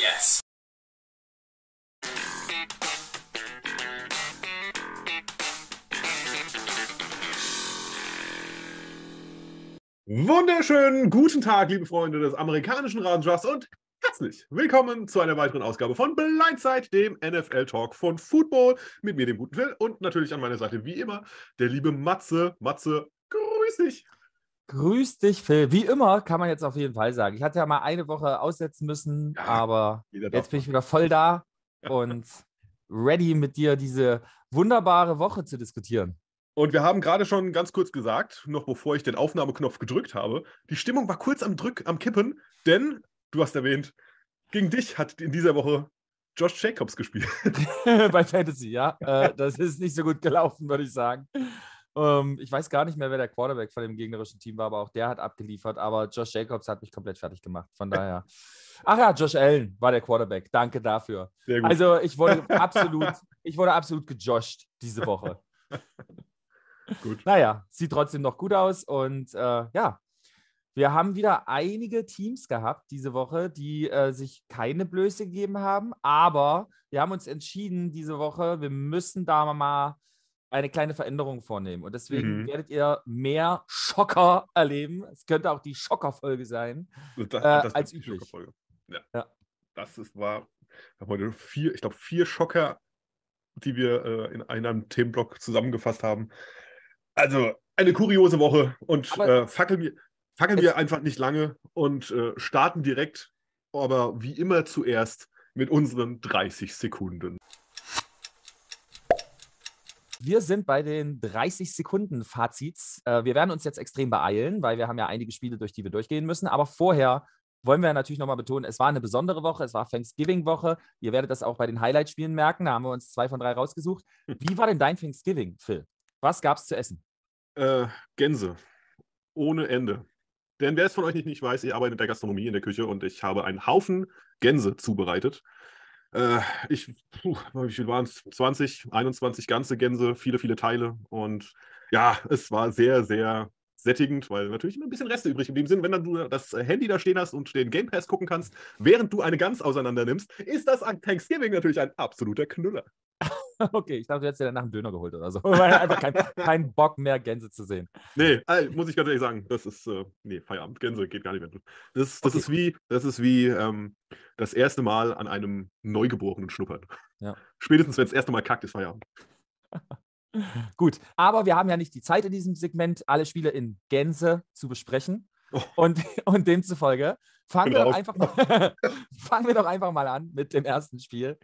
Yes. Wunderschönen guten Tag, liebe Freunde des amerikanischen Rasenschachs und herzlich willkommen zu einer weiteren Ausgabe von Blindside, dem NFL-Talk von Football mit mir, dem guten Phil und natürlich an meiner Seite wie immer der liebe Matze. Matze, grüß dich. Grüß dich, Phil. Wie immer kann man jetzt auf jeden Fall sagen. Ich hatte ja mal eine Woche aussetzen müssen, ja, aber jetzt bin ich wieder voll da und ready mit dir diese wunderbare Woche zu diskutieren. Und wir haben gerade schon ganz kurz gesagt, noch bevor ich den Aufnahmeknopf gedrückt habe, die Stimmung war kurz am Drück, am Kippen, denn du hast erwähnt, gegen dich hat in dieser Woche Josh Jacobs gespielt. Bei Fantasy, ja. Äh, das ist nicht so gut gelaufen, würde ich sagen. Ähm, ich weiß gar nicht mehr, wer der Quarterback von dem gegnerischen Team war, aber auch der hat abgeliefert. Aber Josh Jacobs hat mich komplett fertig gemacht. Von daher. Ach ja, Josh Allen war der Quarterback. Danke dafür. Also ich wurde absolut, ich wurde absolut gejosht diese Woche. gut. Naja, sieht trotzdem noch gut aus und äh, ja, wir haben wieder einige Teams gehabt diese Woche, die äh, sich keine Blöße gegeben haben, aber wir haben uns entschieden diese Woche, wir müssen da mal eine kleine Veränderung vornehmen. Und deswegen mhm. werdet ihr mehr Schocker erleben. Es könnte auch die Schockerfolge sein, das, das äh, als üblich. Ja. ja. Das ist, war, wir vier, ich glaube, vier Schocker, die wir äh, in einem Themenblock zusammengefasst haben. Also eine kuriose Woche und äh, fackeln, wir, fackeln wir einfach nicht lange und äh, starten direkt, aber wie immer zuerst mit unseren 30 Sekunden. Wir sind bei den 30 Sekunden Fazits. Äh, wir werden uns jetzt extrem beeilen, weil wir haben ja einige Spiele, durch die wir durchgehen müssen. Aber vorher wollen wir natürlich nochmal betonen, es war eine besondere Woche, es war Thanksgiving-Woche. Ihr werdet das auch bei den Highlight-Spielen merken. Da haben wir uns zwei von drei rausgesucht. Hm. Wie war denn dein Thanksgiving, Phil? Was gab es zu essen? Äh, Gänse. Ohne Ende. Denn wer es von euch nicht, nicht weiß, ich arbeite in der Gastronomie in der Küche und ich habe einen Haufen Gänse zubereitet. Äh, ich, puh, wie viel waren es? 20, 21 ganze Gänse, viele, viele Teile. Und ja, es war sehr, sehr sättigend, weil natürlich immer ein bisschen Reste übrig In dem Sinn, Wenn dann du das Handy da stehen hast und den Game Pass gucken kannst, während du eine Gans auseinander nimmst, ist das an Thanksgiving natürlich ein absoluter Knüller. okay, ich dachte, du hättest dir danach einen Döner geholt oder so. Weil einfach keinen kein Bock mehr, Gänse zu sehen. Nee, muss ich ganz ehrlich sagen, das ist, äh, nee, Feierabend, Gänse geht gar nicht mehr. Das, das okay. ist wie, das ist wie ähm, das erste Mal an einem Neugeborenen schnuppern. Ja. Spätestens, wenn es das erste Mal kackt, ist Feierabend. Gut, aber wir haben ja nicht die Zeit in diesem Segment, alle Spiele in Gänze zu besprechen. Oh. Und, und demzufolge fangen wir, doch einfach mal, fangen wir doch einfach mal an mit dem ersten Spiel.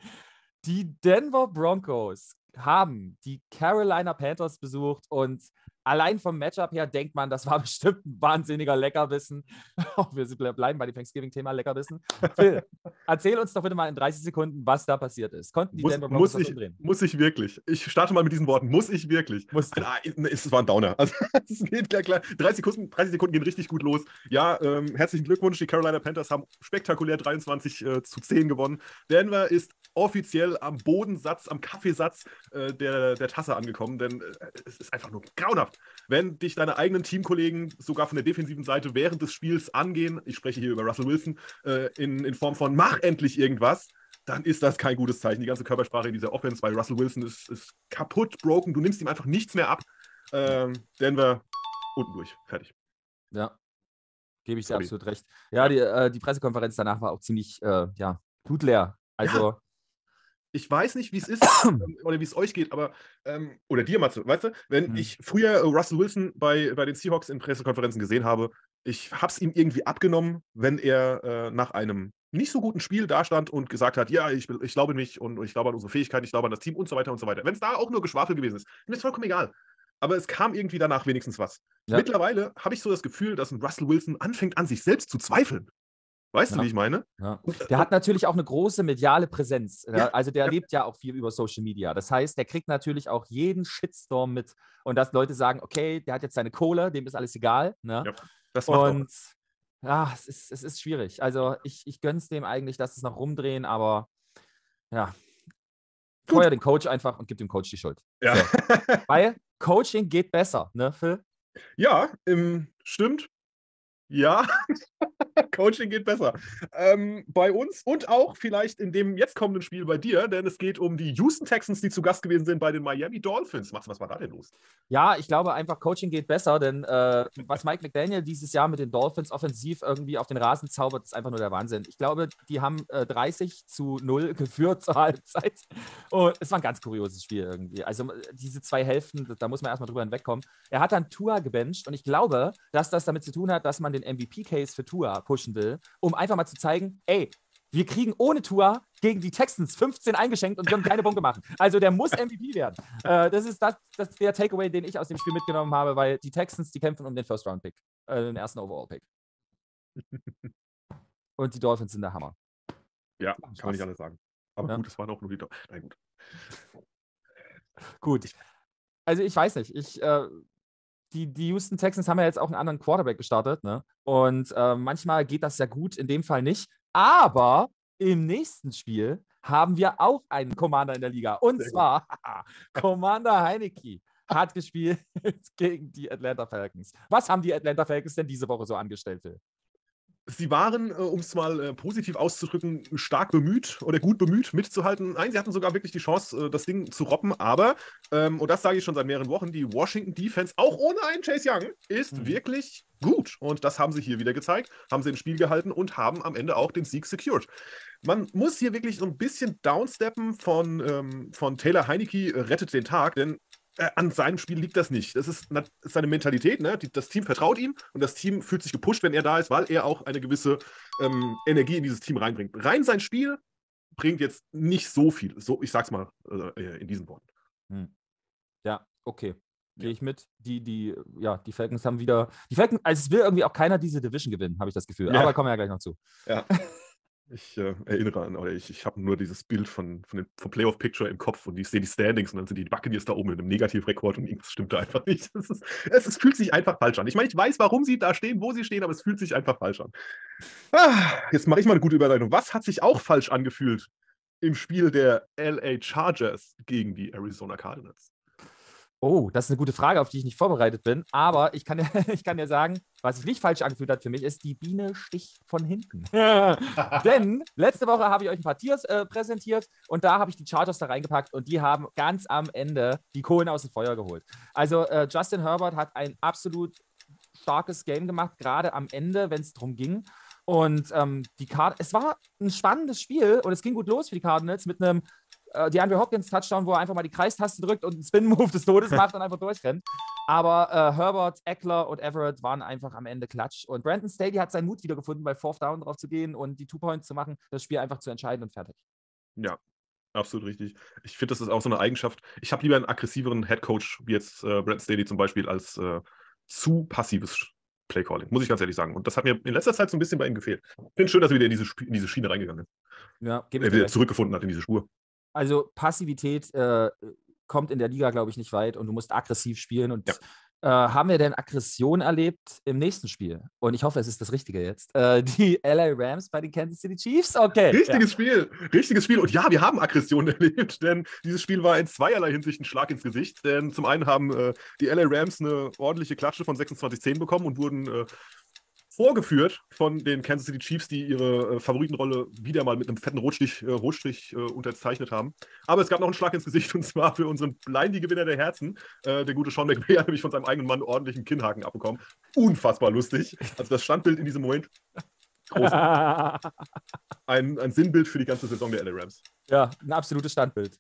Die Denver Broncos haben die Carolina Panthers besucht und allein vom Matchup her denkt man, das war bestimmt ein wahnsinniger Leckerbissen. Wir bleiben bei dem Thanksgiving-Thema Leckerbissen. Phil, erzähl uns doch bitte mal in 30 Sekunden, was da passiert ist. Konnten die muss, Denver Broncos muss ich, umdrehen? Muss ich wirklich. Ich starte mal mit diesen Worten. Muss ich wirklich? Muss ne, es war ein Downer. Also, es geht klar, klar. 30 Sekunden, 30 Sekunden gehen richtig gut los. Ja, ähm, herzlichen Glückwunsch. Die Carolina Panthers haben spektakulär 23 äh, zu 10 gewonnen. Denver ist offiziell am Bodensatz, am Kaffeesatz äh, der, der Tasse angekommen, denn äh, es ist einfach nur grauenhaft. Wenn dich deine eigenen Teamkollegen sogar von der defensiven Seite während des Spiels angehen, ich spreche hier über Russell Wilson, äh, in, in Form von mach endlich irgendwas, dann ist das kein gutes Zeichen. Die ganze Körpersprache in dieser Offense bei Russell Wilson ist, ist kaputt, broken. Du nimmst ihm einfach nichts mehr ab. Ähm, Denver unten durch. Fertig. Ja, gebe ich dir Sorry. absolut recht. Ja, die, äh, die, Pressekonferenz danach war auch ziemlich, äh, ja, leer. Also. Ja ich weiß nicht, wie es ist ähm, oder wie es euch geht, aber ähm, oder dir, Matze, weißt du, wenn mhm. ich früher äh, Russell Wilson bei, bei den Seahawks in Pressekonferenzen gesehen habe, ich habe es ihm irgendwie abgenommen, wenn er äh, nach einem nicht so guten Spiel dastand und gesagt hat, ja, ich, ich glaube mich und, ich glaube an unsere Fähigkeiten, ich glaube an das Team und so weiter und so weiter. Wenn es da auch nur Geschwafel gewesen ist, mir ist vollkommen egal. Aber es kam irgendwie danach wenigstens was. Ja. Mittlerweile habe ich so das Gefühl, dass ein Russell Wilson anfängt an sich selbst zu zweifeln. Weißt ja. du, wie ich meine? Ja. Der hat natürlich auch eine große mediale Präsenz. Ja. Also der lebt ja auch viel über Social Media. Das heißt, der kriegt natürlich auch jeden Shitstorm mit. Und dass Leute sagen, okay, der hat jetzt seine Kohle, dem ist alles egal. Ne? das macht Und auch. es ist, es ist schwierig. Also ich, ich es dem eigentlich, dass es noch rumdrehen, aber ja. Gut. Feuer den Coach einfach und gib dem Coach die Schuld. Ja. So. Weil Coaching geht besser, ne, Phil? Ja, ähm, stimmt. Ja, Coaching geht besser. Ähm, bei uns und auch vielleicht in dem jetzt kommenden Spiel bei dir, denn es geht um die Houston Texans, die zu Gast gewesen sind bei den Miami Dolphins. Max, was war da denn los? Ja, ich glaube einfach, Coaching geht besser, denn äh, was Mike McDaniel dieses Jahr mit den Dolphins offensiv irgendwie auf den Rasen zaubert, ist einfach nur der Wahnsinn. Ich glaube, die haben äh, 30 zu 0 geführt zur Halbzeit. Und es war ein ganz kurioses Spiel irgendwie. Also äh, diese zwei Hälften, da muss man erstmal drüber hinwegkommen. Er hat dann Tua gebencht und ich glaube, dass das damit zu tun hat, dass man den MVP-Case für Tua pushen will, um einfach mal zu zeigen, ey, wir kriegen ohne Tua gegen die Texans 15 eingeschenkt und wir haben keine Punkte machen. Also der muss MVP werden. Äh, das ist das, das ist der Takeaway, den ich aus dem Spiel mitgenommen habe, weil die Texans, die kämpfen um den First Round Pick, äh, den ersten Overall Pick. und die Dolphins sind der Hammer. Ja, kann man nicht alles sagen. Aber ja. gut, es waren auch nur die Dolphins. Nein, gut. gut. Also ich weiß nicht. Ich äh, die, die Houston Texans haben ja jetzt auch einen anderen Quarterback gestartet. Ne? Und äh, manchmal geht das ja gut, in dem Fall nicht. Aber im nächsten Spiel haben wir auch einen Commander in der Liga. Und Sehr zwar Commander Heinecke hat gespielt gegen die Atlanta Falcons. Was haben die Atlanta Falcons denn diese Woche so angestellt, Phil? Sie waren, äh, um es mal äh, positiv auszudrücken, stark bemüht oder gut bemüht mitzuhalten. Nein, sie hatten sogar wirklich die Chance, äh, das Ding zu robben. Aber, ähm, und das sage ich schon seit mehreren Wochen, die Washington Defense, auch ohne einen Chase Young, ist mhm. wirklich gut. Und das haben sie hier wieder gezeigt, haben sie im Spiel gehalten und haben am Ende auch den Sieg secured. Man muss hier wirklich so ein bisschen downsteppen von, ähm, von Taylor Heinecke, rettet den Tag, denn äh, an seinem Spiel liegt das nicht. Das ist seine Mentalität. Ne? das Team vertraut ihm und das Team fühlt sich gepusht, wenn er da ist, weil er auch eine gewisse ähm, Energie in dieses Team reinbringt. Rein sein Spiel bringt jetzt nicht so viel. So, ich sag's mal äh, äh in diesen Worten. Hm. Ja, okay. Gehe ich mit. Die, die, ja, die Falcons haben wieder. Die Falcons, also es will irgendwie auch keiner diese Division gewinnen, habe ich das Gefühl. Ja. Aber kommen wir ja gleich noch zu. Ja. Ich äh, erinnere an, oder ich, ich habe nur dieses Bild von, von dem, vom Playoff Picture im Kopf und ich sehe die Standings und dann sind die Buccaneers da oben mit einem Negativrekord und irgendwas stimmt da einfach nicht. Es, ist, es, es, fühlt sich einfach falsch an. Ich meine, ich weiß, warum sie da stehen, wo sie stehen, aber es fühlt sich einfach falsch an. Ah, jetzt mache ich mal eine gute Überleitung. Was hat sich auch falsch angefühlt im Spiel der LA Chargers gegen die Arizona Cardinals? Oh, das ist eine gute Frage, auf die ich nicht vorbereitet bin. Aber ich kann ja, ich kann ja sagen, was sich nicht falsch angefühlt hat für mich, ist die Biene sticht von hinten. Denn letzte Woche habe ich euch ein paar Tiers äh, präsentiert und da habe ich die Chargers da reingepackt und die haben ganz am Ende die Kohlen aus dem Feuer geholt. Also äh, Justin Herbert hat ein absolut starkes Game gemacht, gerade am Ende, wenn es darum ging. Und ähm, die Card es war ein spannendes Spiel und es ging gut los für die Cardinals mit einem äh, Andrew Hopkins Touchdown, wo er einfach mal die Kreistaste drückt und einen Spin-Move des Todes macht und einfach durchrennt. Aber äh, Herbert, Eckler und Everett waren einfach am Ende Klatsch. Und Brandon Staley hat seinen Mut wiedergefunden, bei Fourth Down drauf zu gehen und die Two-Points zu machen, das Spiel einfach zu entscheiden und fertig. Ja, Absolut richtig. Ich finde, das ist auch so eine Eigenschaft. Ich habe lieber einen aggressiveren Headcoach, wie jetzt äh, Brad Staley zum Beispiel, als äh, zu passives Playcalling, muss ich ganz ehrlich sagen. Und das hat mir in letzter Zeit so ein bisschen bei ihm gefehlt. Ich Finde es schön, dass er wieder in diese, Sp in diese Schiene reingegangen ist. Ja, äh, wieder zurückgefunden hat in diese Spur also Passivität äh, kommt in der Liga, glaube ich, nicht weit und du musst aggressiv spielen. Und ja. äh, haben wir denn Aggression erlebt im nächsten Spiel? Und ich hoffe, es ist das Richtige jetzt. Äh, die LA Rams bei den Kansas City Chiefs? Okay. Richtiges ja. Spiel, richtiges Spiel. Und ja, wir haben Aggression erlebt, denn dieses Spiel war in zweierlei Hinsicht ein Schlag ins Gesicht. Denn zum einen haben äh, die LA Rams eine ordentliche Klatsche von 26-10 bekommen und wurden äh, vorgeführt von den Kansas City Chiefs, die ihre äh, Favoritenrolle wieder mal mit einem fetten Rotstich, äh, Rotstrich äh, unterzeichnet haben. Aber es gab noch einen Schlag ins Gesicht und zwar für unseren Blindy-Gewinner der Herzen. Äh, der gute Sean McVay hat nämlich von seinem eigenen Mann ordentlichen Kinnhaken abbekommen. Unfassbar lustig. Also das Standbild in diesem Moment. Ein, ein Sinnbild für die ganze Saison der LA Rams. Ja, ein absolutes Standbild.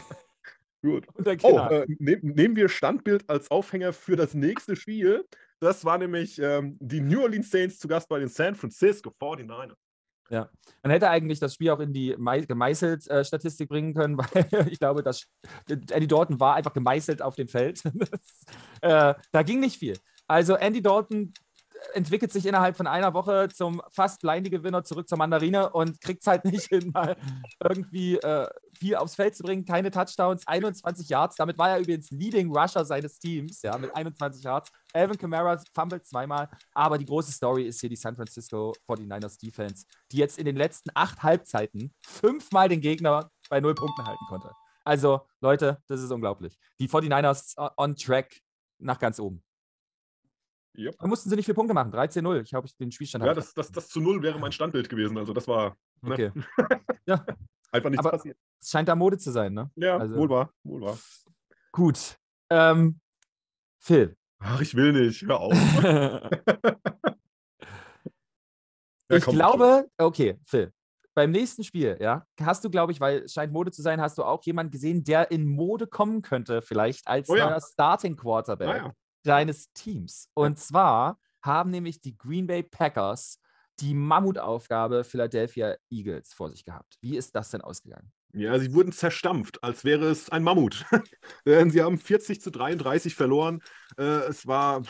Gut. Oh, äh, ne nehmen wir Standbild als Aufhänger für das nächste Spiel. Das war nämlich ähm, die New Orleans Saints zu Gast bei den San Francisco 49ers. Ja, man hätte eigentlich das Spiel auch in die gemeißelt äh, Statistik bringen können, weil ich glaube, dass äh, Andy Dalton war einfach gemeißelt auf dem Feld. das, äh, da ging nicht viel. Also Andy Dalton entwickelt sich innerhalb von einer Woche zum fast Blindie-Gewinner zurück zur Mandarine und kriegt es halt nicht hin, mal irgendwie äh, viel aufs Feld zu bringen. Keine Touchdowns, 21 Yards. Damit war er übrigens Leading Rusher seines Teams, ja, mit 21 Yards. Alvin Kamara fummelt zweimal. Aber die große Story ist hier die San Francisco 49ers Defense, die jetzt in den letzten acht Halbzeiten fünfmal den Gegner bei null Punkten halten konnte. Also, Leute, das ist unglaublich. Die 49ers on track nach ganz oben. Yep. Da mussten sie nicht viele Punkte machen. 13-0. Ich habe ich den Spielstand Ja, das, das, das zu Null wäre mein Standbild gewesen. Also, das war. Ne? Okay. ja. Einfach nichts Aber passiert. Es scheint da Mode zu sein, ne? Ja, also, wohl war. Wohl wahr. Gut. Ähm, Phil. Ach, ich will nicht. Hör auf. ja, ich glaube, schon. okay, Phil. Beim nächsten Spiel, ja, hast du, glaube ich, weil es scheint Mode zu sein, hast du auch jemanden gesehen, der in Mode kommen könnte, vielleicht als oh, ja. Starting Quarterback. Ah deines Teams. Und zwar haben nämlich die Green Bay Packers die Mammutaufgabe Philadelphia Eagles vor sich gehabt. Wie ist das denn ausgegangen? Ja, sie wurden zerstampft, als wäre es ein Mammut. sie haben 40 zu 33 verloren. Äh, es war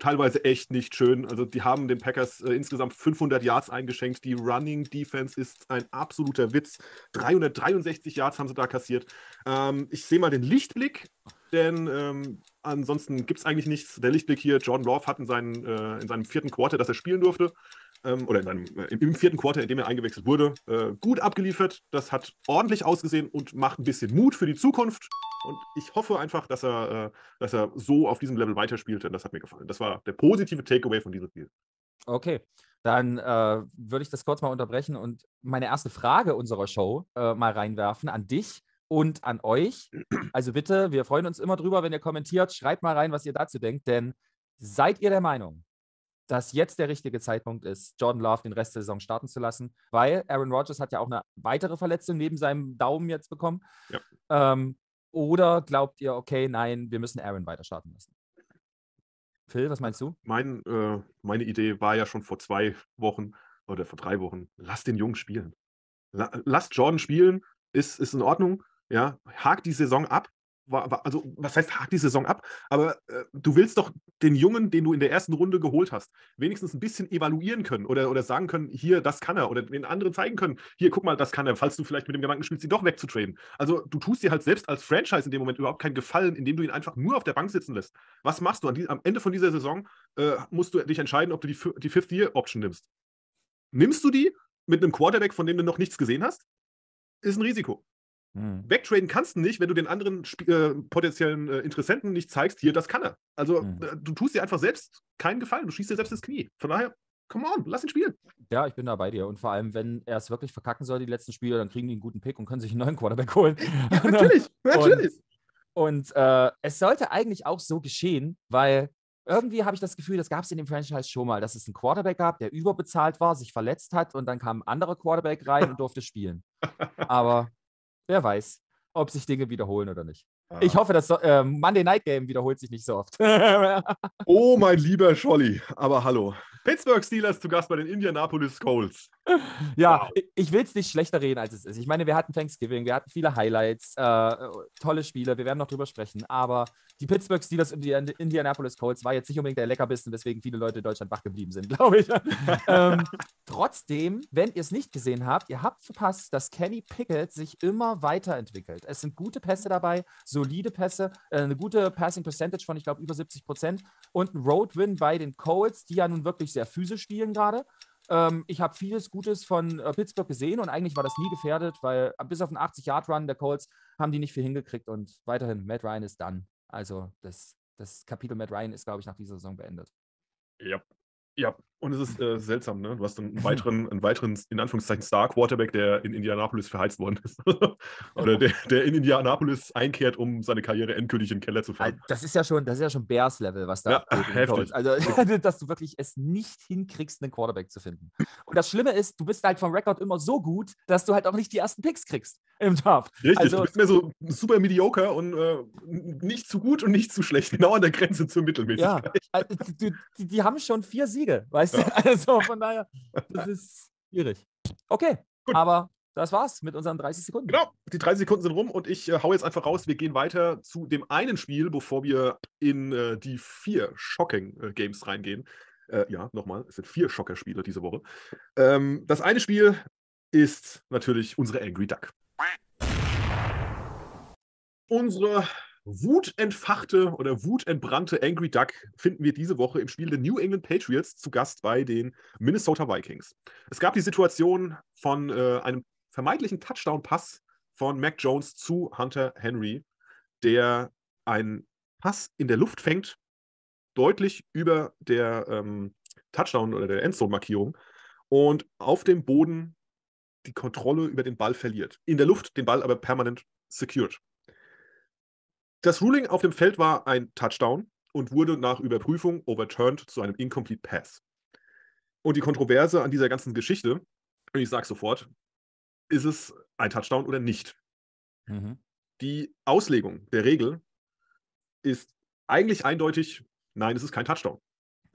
teilweise echt nicht schön. Also die haben den Packers äh, insgesamt 500 Yards eingeschenkt. Die Running Defense ist ein absoluter Witz. 363 Yards haben sie da kassiert. Ähm, ich sehe mal den Lichtblick denn ähm, ansonsten gibt es eigentlich nichts. Der Lichtblick hier, Jordan Love hat in, seinen, äh, in seinem vierten Quarter, dass er spielen durfte, ähm, oder in seinem, äh, im, vierten Quarter, in dem er eingewechselt wurde, äh, gut abgeliefert. Das hat ordentlich ausgesehen und macht ein bisschen Mut für die Zukunft. Und ich hoffe einfach, dass er, äh, dass er so auf diesem Level weiterspielt, denn das hat mir gefallen. Das war der positive Takeaway von diesem Spiel. Okay, dann äh, würde ich das kurz mal unterbrechen und meine erste Frage unserer Show äh, mal reinwerfen an dich und an euch. Also bitte, wir freuen uns immer drüber, wenn ihr kommentiert. Schreibt mal rein, was ihr dazu denkt, denn seid ihr der Meinung, dass jetzt der richtige Zeitpunkt ist, Jordan Love den Rest der Saison starten zu lassen, weil Aaron Rodgers hat ja auch eine weitere Verletzung neben seinem Daumen jetzt bekommen. Ja. Ähm, oder glaubt ihr, okay, nein, wir müssen Aaron weiter starten lassen? Phil, was meinst du? Mein, äh, meine Idee war ja schon vor zwei Wochen oder vor drei Wochen, lasst den Jungen spielen. La lasst Jordan spielen, ist, ist in Ordnung ja, hakt die Saison ab. also, was heißt, hakt die Saison ab? Aber äh, du willst doch den Jungen, den du in der ersten Runde geholt hast, wenigstens ein bisschen evaluieren können oder, oder sagen können, hier, das kann er. Oder den anderen zeigen können, hier, guck mal, das kann er, falls du vielleicht mit dem Gedanken spielst, sie doch wegzutraden. Also, du tust dir halt selbst als Franchise in dem Moment überhaupt keinen Gefallen, indem du ihn einfach nur auf der Bank sitzen lässt. Was machst du? am Ende von dieser Saison äh, musst du dich entscheiden, ob du die, die Fifth-Year-Option nimmst. Nimmst du die mit einem Quarterback, von dem du noch nichts gesehen hast? Ist ein Risiko. Hm. Backtraden kannst du nicht, wenn du den anderen äh, potenziellen äh, Interessenten nicht zeigst, hier, das kann er. Also hm. äh, du tust dir einfach selbst keinen Gefallen, du schießt dir selbst ins Knie. Von daher, come on, lass ihn spielen. Ja, ich bin da bei dir. Und vor allem, wenn er es wirklich verkacken soll, die letzten Spiele, dann kriegen die einen guten Pick und können sich einen neuen Quarterback holen. Ja, natürlich, natürlich. Und, und äh, es sollte eigentlich auch so geschehen, weil irgendwie habe ich das Gefühl, das gab es in dem Franchise schon mal, dass es einen Quarterback gab, der überbezahlt war, sich verletzt hat und dann kam ein anderer Quarterback rein und durfte spielen. Aber Wer weiß, ob sich Dinge wiederholen oder nicht. Ja. Ich hoffe, das äh, Monday Night Game wiederholt sich nicht so oft. oh, mein lieber Scholli, aber hallo. Pittsburgh Steelers zu Gast bei den Indianapolis Colts. Ja, wow. ich will es nicht schlechter reden, als es ist. Ich meine, wir hatten Thanksgiving, wir hatten viele Highlights, äh, tolle Spiele, wir werden noch drüber sprechen, aber die Pittsburgh Steelers die Indianapolis Colts war jetzt nicht unbedingt der Leckerbissen, weswegen viele Leute in Deutschland wach geblieben sind, glaube ich. ähm, trotzdem, wenn ihr es nicht gesehen habt, ihr habt verpasst, dass Kenny Pickett sich immer weiterentwickelt. Es sind gute Pässe dabei, solide Pässe, äh, eine gute Passing Percentage von, ich glaube, über 70 Prozent und ein Road-Win bei den Colts, die ja nun wirklich sehr physisch spielen gerade ähm, ich habe vieles Gutes von äh, Pittsburgh gesehen und eigentlich war das nie gefährdet, weil äh, bis auf einen 80-Yard-Run der Colts haben die nicht viel hingekriegt und weiterhin Matt Ryan ist dann. Also das, das Kapitel Matt Ryan ist, glaube ich, nach dieser Saison beendet. Ja, ja, und es ist äh, seltsam, ne? Du hast einen weiteren, einen weiteren, in Anführungszeichen, Star-Quarterback, der in Indianapolis verheizt worden ist. Oder oh. der, der in Indianapolis einkehrt, um seine Karriere endgültig in den Keller zu ah, fahren. Das ist ja schon, das ist ja schon Bears-Level, was da ja, abgeht. Heftig. Also, dass du wirklich es nicht hinkriegst, einen Quarterback zu finden. Und das Schlimme ist, du bist halt vom Rekord immer so gut, dass du halt auch nicht die ersten Picks kriegst im Draft. Richtig, also, du bist mehr so super mediocre und äh, nicht zu gut und nicht zu schlecht. Genau an der Grenze zur Mittelmäßigkeit. Ja, also, die, die haben schon vier Siege, weißt weißt du? Also von daher, das ist schwierig. Okay, Gut. aber das war's mit unseren 30 Sekunden. Genau, die 30 Sekunden sind rum und ich äh, hau jetzt einfach raus. Wir gehen weiter zu dem einen Spiel, bevor wir in äh, die vier Shocking äh, Games reingehen. Äh, ja, nochmal, es sind vier Schocker-Spiele diese Woche. Ähm, das eine Spiel ist natürlich unsere Angry Duck. Unsere wutentfachte oder wutentbrannte Angry Duck finden wir diese Woche im Spiel der New England Patriots zu Gast bei den Minnesota Vikings. Es gab die Situation von äh, einem vermeintlichen Touchdown-Pass von Mac Jones zu Hunter Henry, der einen Pass in der Luft fängt, deutlich über der ähm, Touchdown- oder der Endzone-Markierung und auf dem Boden die Kontrolle über den Ball verliert. In der Luft den Ball aber permanent secured. Das Ruling auf dem Feld war ein Touchdown und wurde nach Überprüfung overturned zu einem Incomplete Pass. Und die Kontroverse an dieser ganzen Geschichte, und ich sage sofort, ist es ein Touchdown oder nicht? Mhm. Die Auslegung der Regel ist eigentlich eindeutig, nein, es ist kein Touchdown.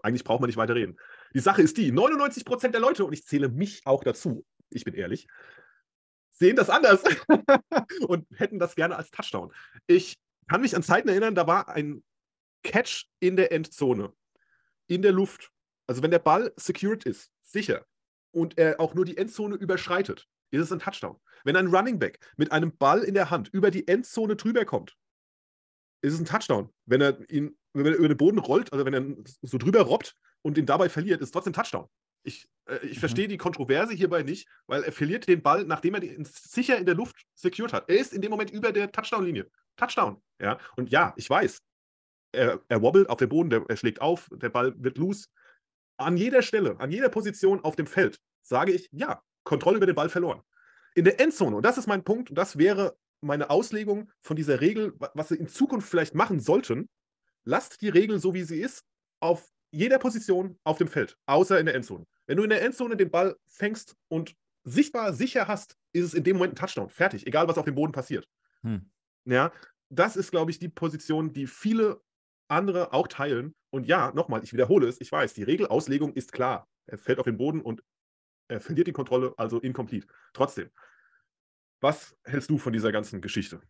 Eigentlich braucht man nicht weiter reden. Die Sache ist die, 99% der Leute, und ich zähle mich auch dazu, ich bin ehrlich, sehen das anders und hätten das gerne als Touchdown. Ich kann mich an Zeiten erinnern, da war ein Catch in der Endzone, in der Luft. Also wenn der Ball secured ist, sicher, und er auch nur die Endzone überschreitet, ist es ein Touchdown. Wenn ein Running Back mit einem Ball in der Hand über die Endzone drüber kommt, ist es ein Touchdown. Wenn er ihn wenn er über den Boden rollt, also wenn er so drüber robbt und ihn dabei verliert, ist es trotzdem Touchdown. Ich, äh, ich mhm. verstehe die Kontroverse hierbei nicht, weil er verliert den Ball, nachdem er ihn sicher in der Luft secured hat. Er ist in dem Moment über der Touchdown-Linie. Touchdown. Ja? Und ja, ich weiß, er, er wobbelt auf dem Boden, der, er schlägt auf, der Ball wird loose. An jeder Stelle, an jeder Position auf dem Feld sage ich, ja, Kontrolle über den Ball verloren. In der Endzone, und das ist mein Punkt, und das wäre meine Auslegung von dieser Regel, was sie in Zukunft vielleicht machen sollten, lasst die Regel so, wie sie ist, auf jeder Position auf dem Feld, außer in der Endzone. Wenn du in der Endzone den Ball fängst und sichtbar sicher hast, ist es in dem Moment ein Touchdown. Fertig, egal was auf dem Boden passiert. Hm. Ja, das ist, glaube ich, die Position, die viele andere auch teilen. Und ja, nochmal, ich wiederhole es, ich weiß, die Regelauslegung ist klar. Er fällt auf den Boden und er verliert die Kontrolle, also incomplete. Trotzdem, was hältst du von dieser ganzen Geschichte?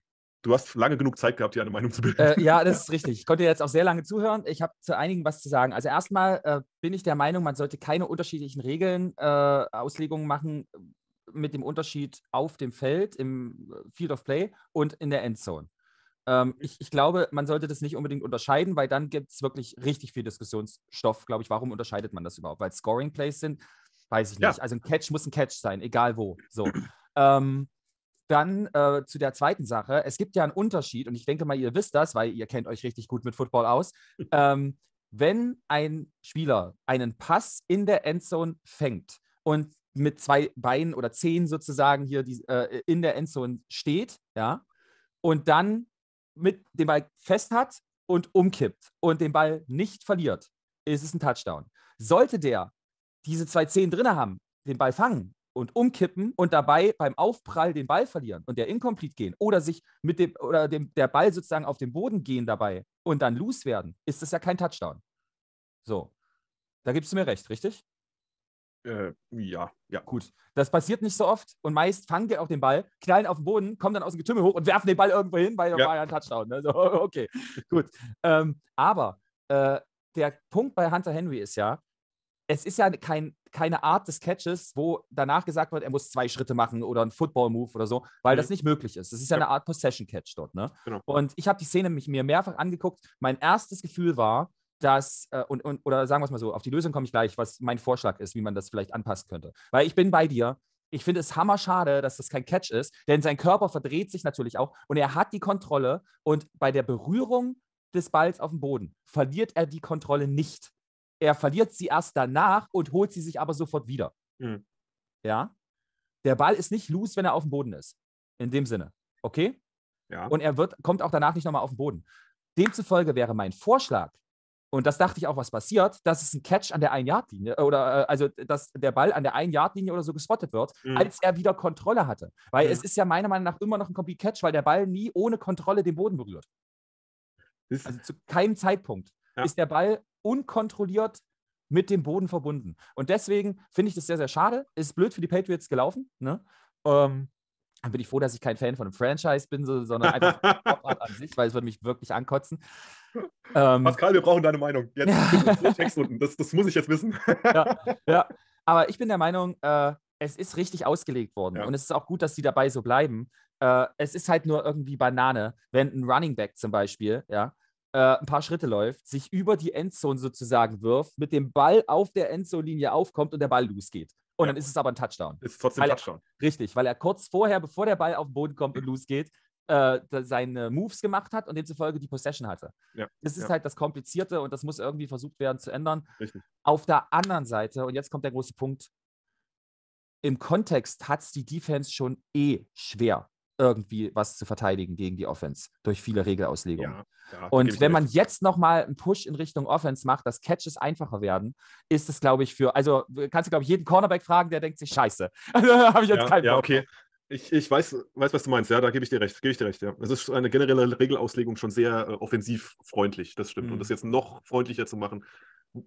Du hast lange genug Zeit gehabt, dir eine Meinung zu bilden. Äh, ja, das ist richtig. Ich konnte jetzt auch sehr lange zuhören. Ich habe zu einigen was zu sagen. Also erstmal äh, bin ich der Meinung, man sollte keine unterschiedlichen Regeln, äh, Auslegungen machen, mit dem Unterschied auf dem Feld, im äh, Field of Play und in der Endzone. Ähm, mhm. ich, ich, glaube, man sollte das nicht unbedingt unterscheiden, weil dann gibt es wirklich richtig viel Diskussionsstoff, glaube ich. Warum unterscheidet man das überhaupt? Weil Scoring Plays sind, weiß ich ja. nicht. Also ein Catch muss ein Catch sein, egal wo. So. ähm, dann äh, zu der zweiten Sache. Es gibt ja einen Unterschied, und ich denke mal, ihr wisst das, weil ihr kennt euch richtig gut mit Football aus. Ähm, wenn ein Spieler einen Pass in der Endzone fängt und mit zwei Beinen oder Zehen sozusagen hier die, äh, in der Endzone steht, ja, und dann mit dem Ball fest hat und umkippt und den Ball nicht verliert, ist es ein Touchdown. Sollte der diese zwei Zehen drin haben, den Ball fangen und umkippen und dabei beim Aufprall den Ball verlieren und der incomplete gehen oder sich mit dem oder dem der Ball sozusagen auf den Boden gehen dabei und dann loose werden, ist es ja kein Touchdown. So, da gibst du mir recht, richtig? Äh, ja, ja. Gut. Das passiert nicht so oft und meist fangen die auch den Ball, knallen auf den Boden, kommen dann aus dem Getümmel hoch und werfen den Ball irgendwo hin, weil da ja. war ja ein Touchdown. Ne? So, okay, gut. Ähm, aber äh, der Punkt bei Hunter Henry ist ja, es ist ja kein, keine Art des Catches, wo danach gesagt wird, er muss zwei Schritte machen oder einen Football-Move oder so, weil mhm. das nicht möglich ist. Das ist ja, ja. eine Art Possession-Catch dort. Ne? Genau. Und ich habe die Szene mich mir mehrfach angeguckt. Mein erstes Gefühl war, dass, äh, und, und, oder sagen wir es mal so, auf die Lösung komme ich gleich, was mein Vorschlag ist, wie man das vielleicht anpassen könnte. Weil ich bin bei dir. Ich finde es hammerschade, dass das kein Catch ist, denn sein Körper verdreht sich natürlich auch und er hat die Kontrolle und bei der Berührung des Balls auf dem Boden verliert er die Kontrolle nicht. Er verliert sie erst danach und holt sie sich aber sofort wieder. Mhm. Ja? Der Ball ist nicht loose, wenn er auf dem Boden ist. In dem Sinne. Okay? Ja. Und er wird, kommt auch danach nicht nochmal auf den Boden. Demzufolge wäre mein Vorschlag, und das dachte ich auch, was passiert, dass es ein Catch an der Ein-Yard-Linie äh, oder äh, also dass der Ball an der Ein-Yard-Linie oder so gespottet wird, mhm. als er wieder Kontrolle hatte. Weil mhm. es ist ja meiner Meinung nach immer noch ein Complete Catch, weil der Ball nie ohne Kontrolle den Boden berührt. Ist also zu keinem Zeitpunkt ja. ist der Ball unkontrolliert mit dem Boden verbunden. Und deswegen finde ich das sehr, sehr schade. Ist blöd für die Patriots gelaufen. Ne? Ähm, dann bin ich froh, dass ich kein Fan von einem Franchise bin, so, sondern einfach Sportart an sich, weil es würde mich wirklich ankotzen. Ähm, Pascal, wir brauchen deine Meinung. Jetzt Das, das, muss ich jetzt wissen. ja, ja, aber ich bin der Meinung, äh, es ist richtig ausgelegt worden ja. und es ist auch gut, dass sie dabei so bleiben. Äh, es ist halt nur irgendwie Banane, wenn ein Running Back zum Beispiel, ja, äh, ein paar Schritte läuft, sich über die Endzone sozusagen wirft, mit dem Ball auf der Endzone-Linie aufkommt und der Ball losgeht. Und ja. dann ist es aber ein Touchdown. Ist trotzdem ein Touchdown. Er, richtig, weil er kurz vorher, bevor der Ball auf den Boden kommt und losgeht, äh, seine Moves gemacht hat und demzufolge die Possession hatte. Ja, das ist ja. halt das Komplizierte und das muss irgendwie versucht werden zu ändern. Richtig. Auf der anderen Seite, und jetzt kommt der große Punkt, im Kontext hat es die Defense schon eh schwer irgendwie was zu verteidigen gegen die Offense durch viele Regelauslegungen. Ja, ja, und wenn man jetzt nochmal einen Push in Richtung Offense macht, dass Catches einfacher werden, ist es, glaube ich, für, also kannst du, glaube ich, jeden Cornerback fragen, der denkt sich, scheiße, also, habe ich jetzt ja, keinen Ja, okay. Ich, ich weiß, weiß, was du meinst, ja, da gebe ich dir recht, gebe ich dir recht, ja. Es ist eine generelle Regelauslegung schon sehr äh, offensiv freundlich, das stimmt. Mhm. Und das jetzt noch freundlicher zu machen,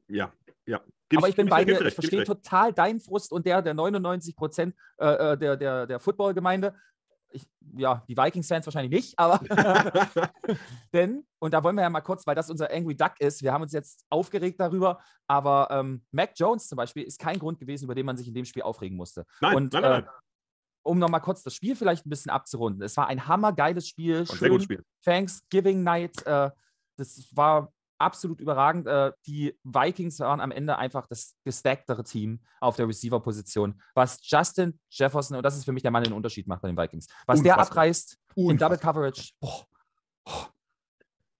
ja, ja. Gib aber ich, ich bin bei dir, ich, ich verstehe total deinen Frust und der der 99 Prozent äh, äh, der, der, der Football-Gemeinde ich, ja, die Vikings-Fans wahrscheinlich nicht, aber denn, und da wollen wir ja mal kurz, weil das unser Angry Duck ist, wir haben uns jetzt aufgeregt darüber, aber ähm, Mac Jones zum Beispiel ist kein Grund gewesen, über den man sich in dem Spiel aufregen musste. Nein, und, nein, nein. Äh, um nochmal kurz das Spiel vielleicht ein bisschen abzurunden. Es war ein hammergeiles Spiel. War ein sehr gutes Spiel. Thanksgiving Night. Äh, das war absolut überragend. Äh, die Vikings waren am Ende einfach das gestacktere Team auf der Receiver-Position. Was Justin Jefferson, und das ist für mich der Mann, der den Unterschied macht bei den Vikings, was Unfassbar. der abreißt Unfassbar. in Double Coverage. Oh, oh.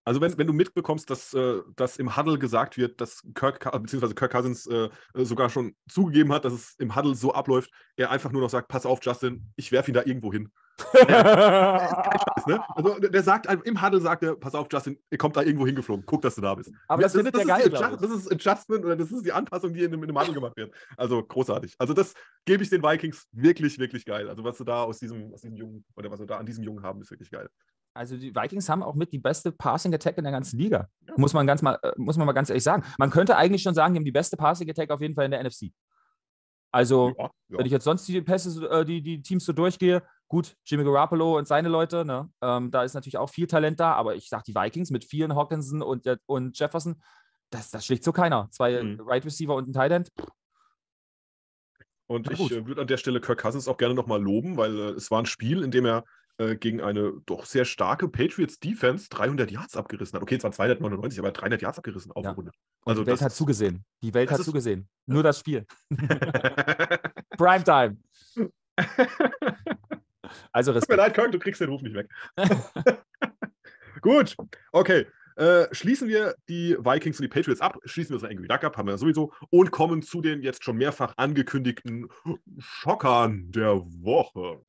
Also wenn, wenn du mitbekommst, dass, äh, dass im Huddle gesagt wird, dass Kirk, beziehungsweise Kirk Cousins äh, äh, sogar schon zugegeben hat, dass es im Huddle so abläuft, er einfach nur noch sagt, pass auf, Justin, ich werfe ihn da irgendwo hin. Scheiß, ne? Also der sagt im Huddle sagt er, pass auf, Justin, ihr kommt da irgendwo hingeflogen, guck, dass du da bist. Aber das, das, ist, das, ist, geil, Adjust, das ist Adjustment oder das ist die Anpassung, die in einem, in einem Huddle gemacht wird. Also großartig. Also das gebe ich den Vikings wirklich, wirklich geil. Also was du da aus diesem, aus diesem Jungen oder was wir da an diesem Jungen haben, ist wirklich geil. Also die Vikings haben auch mit die beste Passing Attack in der ganzen Liga. Ja. Muss man ganz mal, äh, muss man mal ganz ehrlich sagen. Man könnte eigentlich schon sagen, die haben die beste Passing Attack auf jeden Fall in der NFC. Also, ja, ja. wenn ich jetzt sonst die Pässe, äh, die, die Teams so durchgehe, Gut, Jimmy Garoppolo und seine Leute, ne? Ähm, da ist natürlich auch viel Talent da, aber ich sag die Vikings mit vielen Hawkinson und, und Jefferson, das, das schlägt so keiner. Zwei mhm. Right Receiver und ein Tight End. Und ich äh, würde an der Stelle Kirk Cousins auch gerne nochmal loben, weil äh, es war ein Spiel, in dem er äh, gegen eine doch sehr starke Patriots-Defense 300 Yards abgerissen hat. Okay, es waren 299, aber 300 Yards abgerissen auf ja. Runde. Also die Welt das, hat zugesehen. Die Welt hat zugesehen. Nur das Spiel. Primetime. Also Respekt. Tut mir leid, Kirk, du kriegst den Ruf nicht weg. Gut, okay. Äh, schließen wir die Vikings und die Patriots ab, schließen wir das Angry Duck ab, haben wir sowieso, und kommen zu den jetzt schon mehrfach angekündigten Schockern der Woche.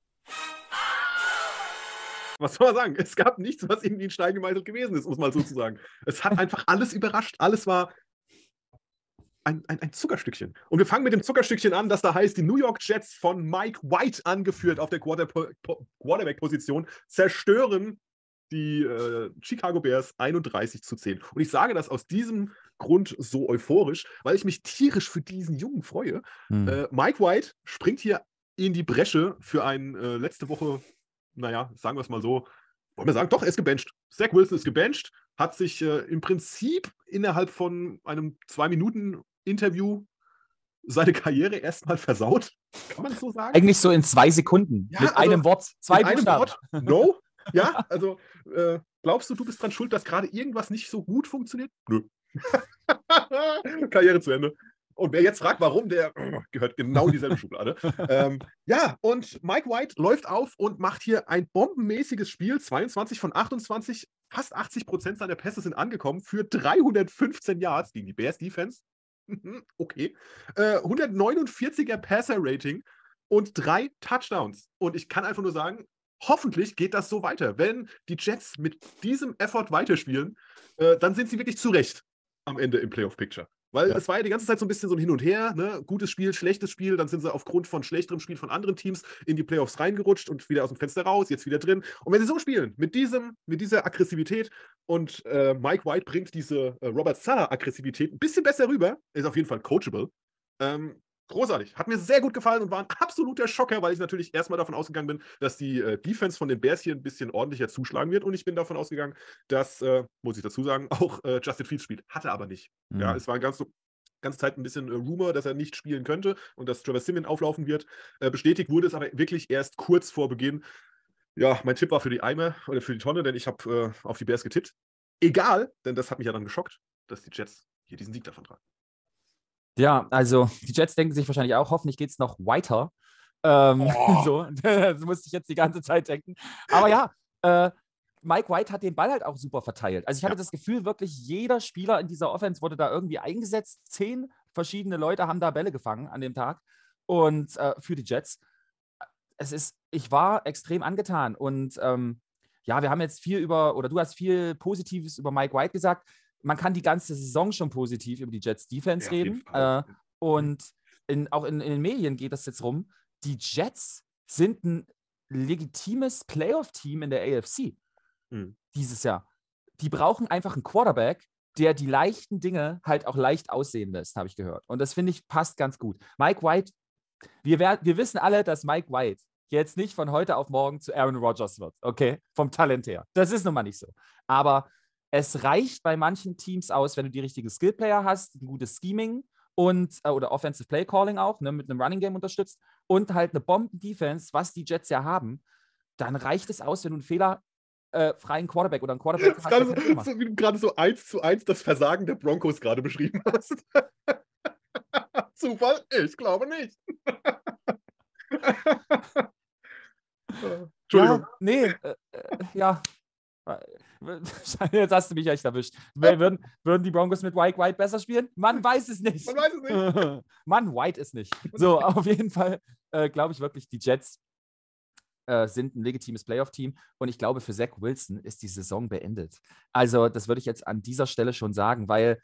Was soll man sagen? Es gab nichts, was irgendwie in Stein gemeißelt gewesen ist, um es mal so zu sagen. Es hat einfach alles überrascht. Alles war ein, ein, ein, Zuckerstückchen. Und wir fangen mit dem Zuckerstückchen an, das da heißt, die New York Jets von Mike White angeführt auf der Quarterback-Position zerstören die äh, Chicago Bears 31 zu 10. Und ich sage das aus diesem Grund so euphorisch, weil ich mich tierisch für diesen Jungen freue. Hm. Äh, Mike White springt hier in die Bresche für ein äh, letzte Woche, naja, sagen wir es mal so, wollen wir sagen, doch, er ist gebencht. Zach Wilson ist gebencht, hat sich äh, im Prinzip innerhalb von einem zwei Minuten Interview seine Karriere erstmal versaut. Kann man das so sagen? Eigentlich so in zwei Sekunden. Ja, mit also einem Wort. Zwei mit Buchstaben. Einem Wort, no? Ja, also äh, glaubst du, du bist dran schuld, dass gerade irgendwas nicht so gut funktioniert? Nö. Karriere zu Ende. Und wer jetzt fragt, warum, der gehört genau in dieselbe Schublade. ähm, ja, und Mike White läuft auf und macht hier ein bombenmäßiges Spiel. 22 von 28, fast 80 Prozent seiner Pässe sind angekommen für 315 Yards gegen die Bears Defense. Mhm, okay. Äh, 149er Passer-Rating und drei Touchdowns. Und ich kann einfach nur sagen, hoffentlich geht das so weiter. Wenn die Jets mit diesem Effort weiterspielen, äh, dann sind sie wirklich zurecht am Ende im Playoff-Picture. Weil ja. es war ja die ganze Zeit so ein bisschen so ein Hin und Her, ne? gutes Spiel, schlechtes Spiel, dann sind sie aufgrund von schlechterem Spiel von anderen Teams in die Playoffs reingerutscht und wieder aus dem Fenster raus, jetzt wieder drin. Und wenn sie so spielen, mit, diesem, mit dieser Aggressivität und äh, Mike White bringt diese äh, Robert Sala-Aggressivität ein bisschen besser rüber, ist auf jeden Fall coachable, ähm, Großartig. Hat mir sehr gut gefallen und war ein absoluter Schocker, weil ich natürlich erstmal davon ausgegangen bin, dass die äh, Defense von den Bears hier ein bisschen ordentlicher zuschlagen wird. Und ich bin davon ausgegangen, dass, äh, muss ich dazu sagen, auch äh, Justin Fields spielt. Hatte aber nicht. Mhm. Ja, es war ein ganz ganze Zeit ein bisschen äh, Rumor, dass er nicht spielen könnte und dass Trevor Simeon auflaufen wird. Äh, bestätigt wurde es aber wirklich erst kurz vor Beginn. Ja, mein Tipp war für die Eimer oder für die Tonne, denn ich habe äh, auf die Bears getippt. Egal, denn das hat mich ja dann geschockt, dass die Jets hier diesen Sieg davon tragen. Ja, also die Jets denken sich wahrscheinlich auch, hoffentlich geht es noch weiter. Ähm, oh. so, das musste ich jetzt die ganze Zeit denken. Aber ja, äh, Mike White hat den Ball halt auch super verteilt. Also ich ja. hatte das Gefühl, wirklich jeder Spieler in dieser Offense wurde da irgendwie eingesetzt. Zehn verschiedene Leute haben da Bälle gefangen an dem Tag und äh, für die Jets. Es ist, ich war extrem angetan und ähm, ja, wir haben jetzt viel über, oder du hast viel Positives über Mike White gesagt man kann die ganze Saison schon positiv über die Jets Defense ja, reden. Äh, und in, auch in, in, den Medien geht das jetzt rum. Die Jets sind ein legitimes Playoff-Team in der AFC mhm. dieses Jahr. Die brauchen einfach einen Quarterback, der die leichten Dinge halt auch leicht aussehen lässt, habe ich gehört. Und das finde ich passt ganz gut. Mike White, wir, wir wissen alle, dass Mike White jetzt nicht von heute auf morgen zu Aaron Rodgers wird, okay? Vom Talent her. Das ist nun mal nicht so. Aber es reicht bei manchen Teams aus, wenn du die richtigen Skillplayer hast, ein gutes Scheming und äh, oder Offensive Play Calling auch, ne, mit einem Running Game unterstützt und halt eine Bomben-Defense, was die Jets ja haben, dann reicht es aus, wenn du einen Fehler äh, freien Quarterback oder einen Quarterback hast. Gerade so, so, wie du gerade so eins zu eins das Versagen der Broncos gerade beschrieben hast. Zufall? Ich glaube nicht. Äh, Entschuldigung. Ja, nee, äh, äh ja. Äh, Jetzt hast du mich echt erwischt. Würden, würden die Broncos mit Mike White besser spielen? Man weiß es nicht. Man weiß es nicht. Mann, White ist nicht. So, auf jeden Fall äh, glaube ich wirklich, die Jets äh, sind ein legitimes Playoff-Team. Und ich glaube, für Zach Wilson ist die Saison beendet. Also, das würde ich jetzt an dieser Stelle schon sagen, weil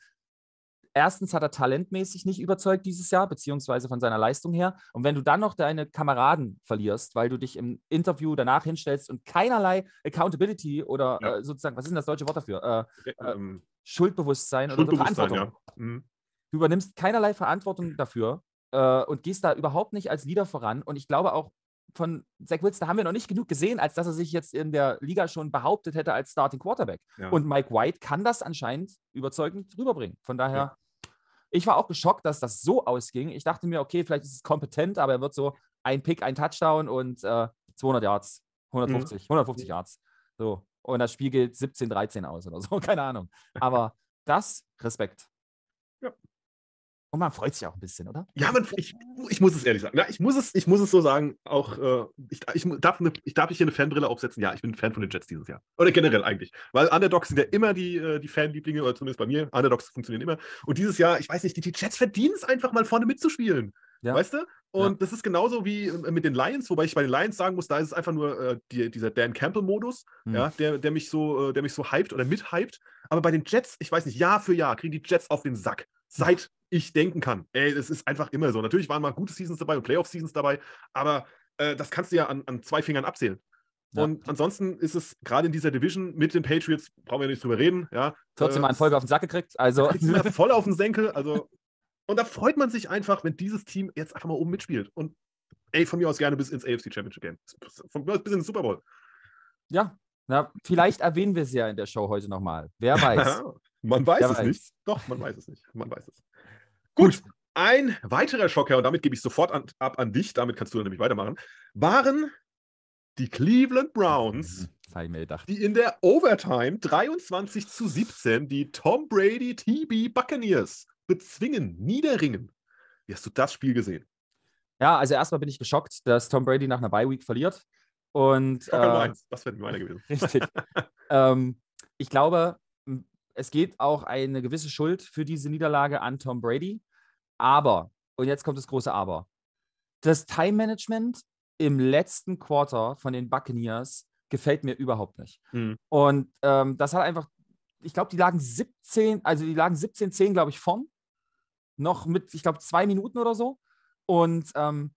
erstens hat er talentmäßig nicht überzeugt dieses Jahr, beziehungsweise von seiner Leistung her. Und wenn du dann noch deine Kameraden verlierst, weil du dich im Interview danach hinstellst und keinerlei Accountability oder ja. äh, sozusagen, was ist denn das deutsche Wort dafür? Äh, äh, Schuldbewusstsein, ähm, Schuldbewusstsein oder Verantwortung. Ja. Mhm. Du übernimmst keinerlei Verantwortung dafür äh, und gehst da überhaupt nicht als Leader voran. Und ich glaube auch, von Zach Wilson haben wir noch nicht genug gesehen, als dass er sich jetzt in der Liga schon behauptet hätte als Starting Quarterback. Ja. Und Mike White kann das anscheinend überzeugend rüberbringen. Von daher ich war auch geschockt, dass das so ausging. Ich dachte mir, okay, vielleicht ist es kompetent, aber er wird so ein Pick, ein Touchdown und äh, 200 Yards, 150, mhm. 150 Yards. So. Und das Spiel geht 17, 13 aus oder so, keine Ahnung. Aber das, Respekt. Ja. Und man freut sich auch ein bisschen, oder? Ja, man, ich, ich muss es ehrlich sagen. Ja, ich, muss es, ich muss es so sagen, auch äh, ich, ich, darf eine, ich darf hier eine Fanbrille aufsetzen. Ja, ich bin ein Fan von den Jets dieses Jahr. Oder generell eigentlich. Weil Underdogs sind ja immer die, äh, die Fanlieblinge, oder zumindest bei mir. Underdogs funktionieren immer. Und dieses Jahr, ich weiß nicht, die, die Jets verdienen es einfach mal vorne mitzuspielen. Ja. Weißt du? Und ja. das ist genauso wie äh, mit den Lions, wobei ich bei den Lions sagen muss, da ist es einfach nur äh, die, dieser Dan Campbell-Modus, hm. ja, der, der, mich so, äh, der mich so hypt oder mithypt. Aber bei den Jets, ich weiß nicht, Jahr für Jahr kriegen die Jets auf den Sack. Seit ich denken kann. Ey, das ist einfach immer so. Natürlich waren mal gute Seasons dabei und Playoff-Seasons dabei, aber äh, das kannst du ja an, an zwei Fingern abzählen. Ja. Und ansonsten ist es gerade in dieser Division mit den Patriots, brauchen wir nicht drüber reden. Ja, Trotzdem äh, mal einen Folge auf den Sack gekriegt. Also. Voll auf den Senkel. Also. Und da freut man sich einfach, wenn dieses Team jetzt einfach mal oben mitspielt. Und ey, von mir aus gerne bis ins AFC Championship Game. Von mir aus bis ins Super Bowl. Ja, na, vielleicht erwähnen wir es ja in der Show heute nochmal. Wer weiß. man weiß Wer es weiß. nicht. Doch, man weiß es nicht. Man weiß es. Gut. Ein weiterer Schocker, und damit gebe ich sofort an, ab an dich, damit kannst du dann nämlich weitermachen, waren die Cleveland Browns, mhm. die in der Overtime 23 zu 17 die Tom Brady TB Buccaneers bezwingen, niederringen. Wie hast du das Spiel gesehen? Ja, also erstmal bin ich geschockt, dass Tom Brady nach einer Bye Week verliert. Und äh, das wäre meine gewesen. Richtig. ähm, ich glaube, es geht auch eine gewisse Schuld für diese Niederlage an Tom Brady. Aber, und jetzt kommt das große Aber, das Time-Management im letzten Quarter von den Buccaneers gefällt mir überhaupt nicht. Mhm. Und ähm, das hat einfach, ich glaube, die lagen 17, also die lagen 17, 10, glaube ich, vorn. Noch mit, ich glaube, zwei Minuten oder so. Und ähm,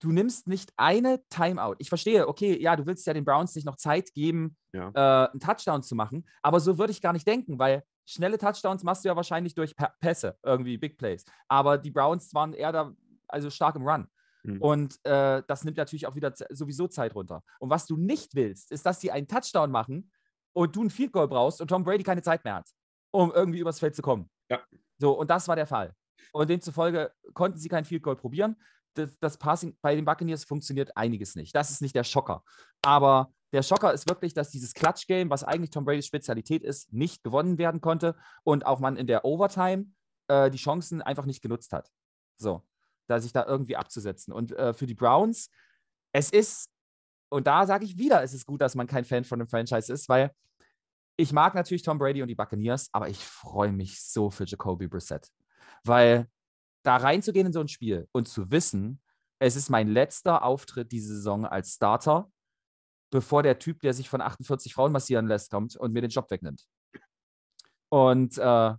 du nimmst nicht eine Timeout. Ich verstehe, okay, ja, du willst ja den Browns nicht noch Zeit geben, ja. äh, einen Touchdown zu machen, aber so würde ich gar nicht denken, weil schnelle Touchdowns machst du ja wahrscheinlich durch P Pässe, irgendwie Big Plays. Aber die Browns waren eher da, also stark im Run. Hm. Und äh, das nimmt natürlich auch wieder sowieso Zeit runter. Und was du nicht willst, ist, dass die einen Touchdown machen und du ein Field Goal brauchst und Tom Brady keine Zeit mehr hat, um irgendwie übers Feld zu kommen. Ja. So, und das war der Fall. Und demzufolge konnten sie kein Field Goal probieren das, das Passing bei den Buccaneers funktioniert einiges nicht. Das ist nicht der Schocker. Aber der Schocker ist wirklich, dass dieses Clutch-Game, was eigentlich Tom Brady's Spezialität ist, nicht gewonnen werden konnte und auch man in der Overtime äh, die Chancen einfach nicht genutzt hat. So, da sich da irgendwie abzusetzen. Und äh, für die Browns, es ist, und da sage ich wieder, es ist gut, dass man kein Fan von dem Franchise ist, weil ich mag natürlich Tom Brady und die Buccaneers, aber ich freue mich so für Jacoby Brissett. Weil da reinzugehen in so ein Spiel und zu wissen, es ist mein letzter Auftritt diese Saison als Starter, bevor der Typ, der sich von 48 Frauen massieren lässt, kommt und mir den Job wegnimmt. Und äh,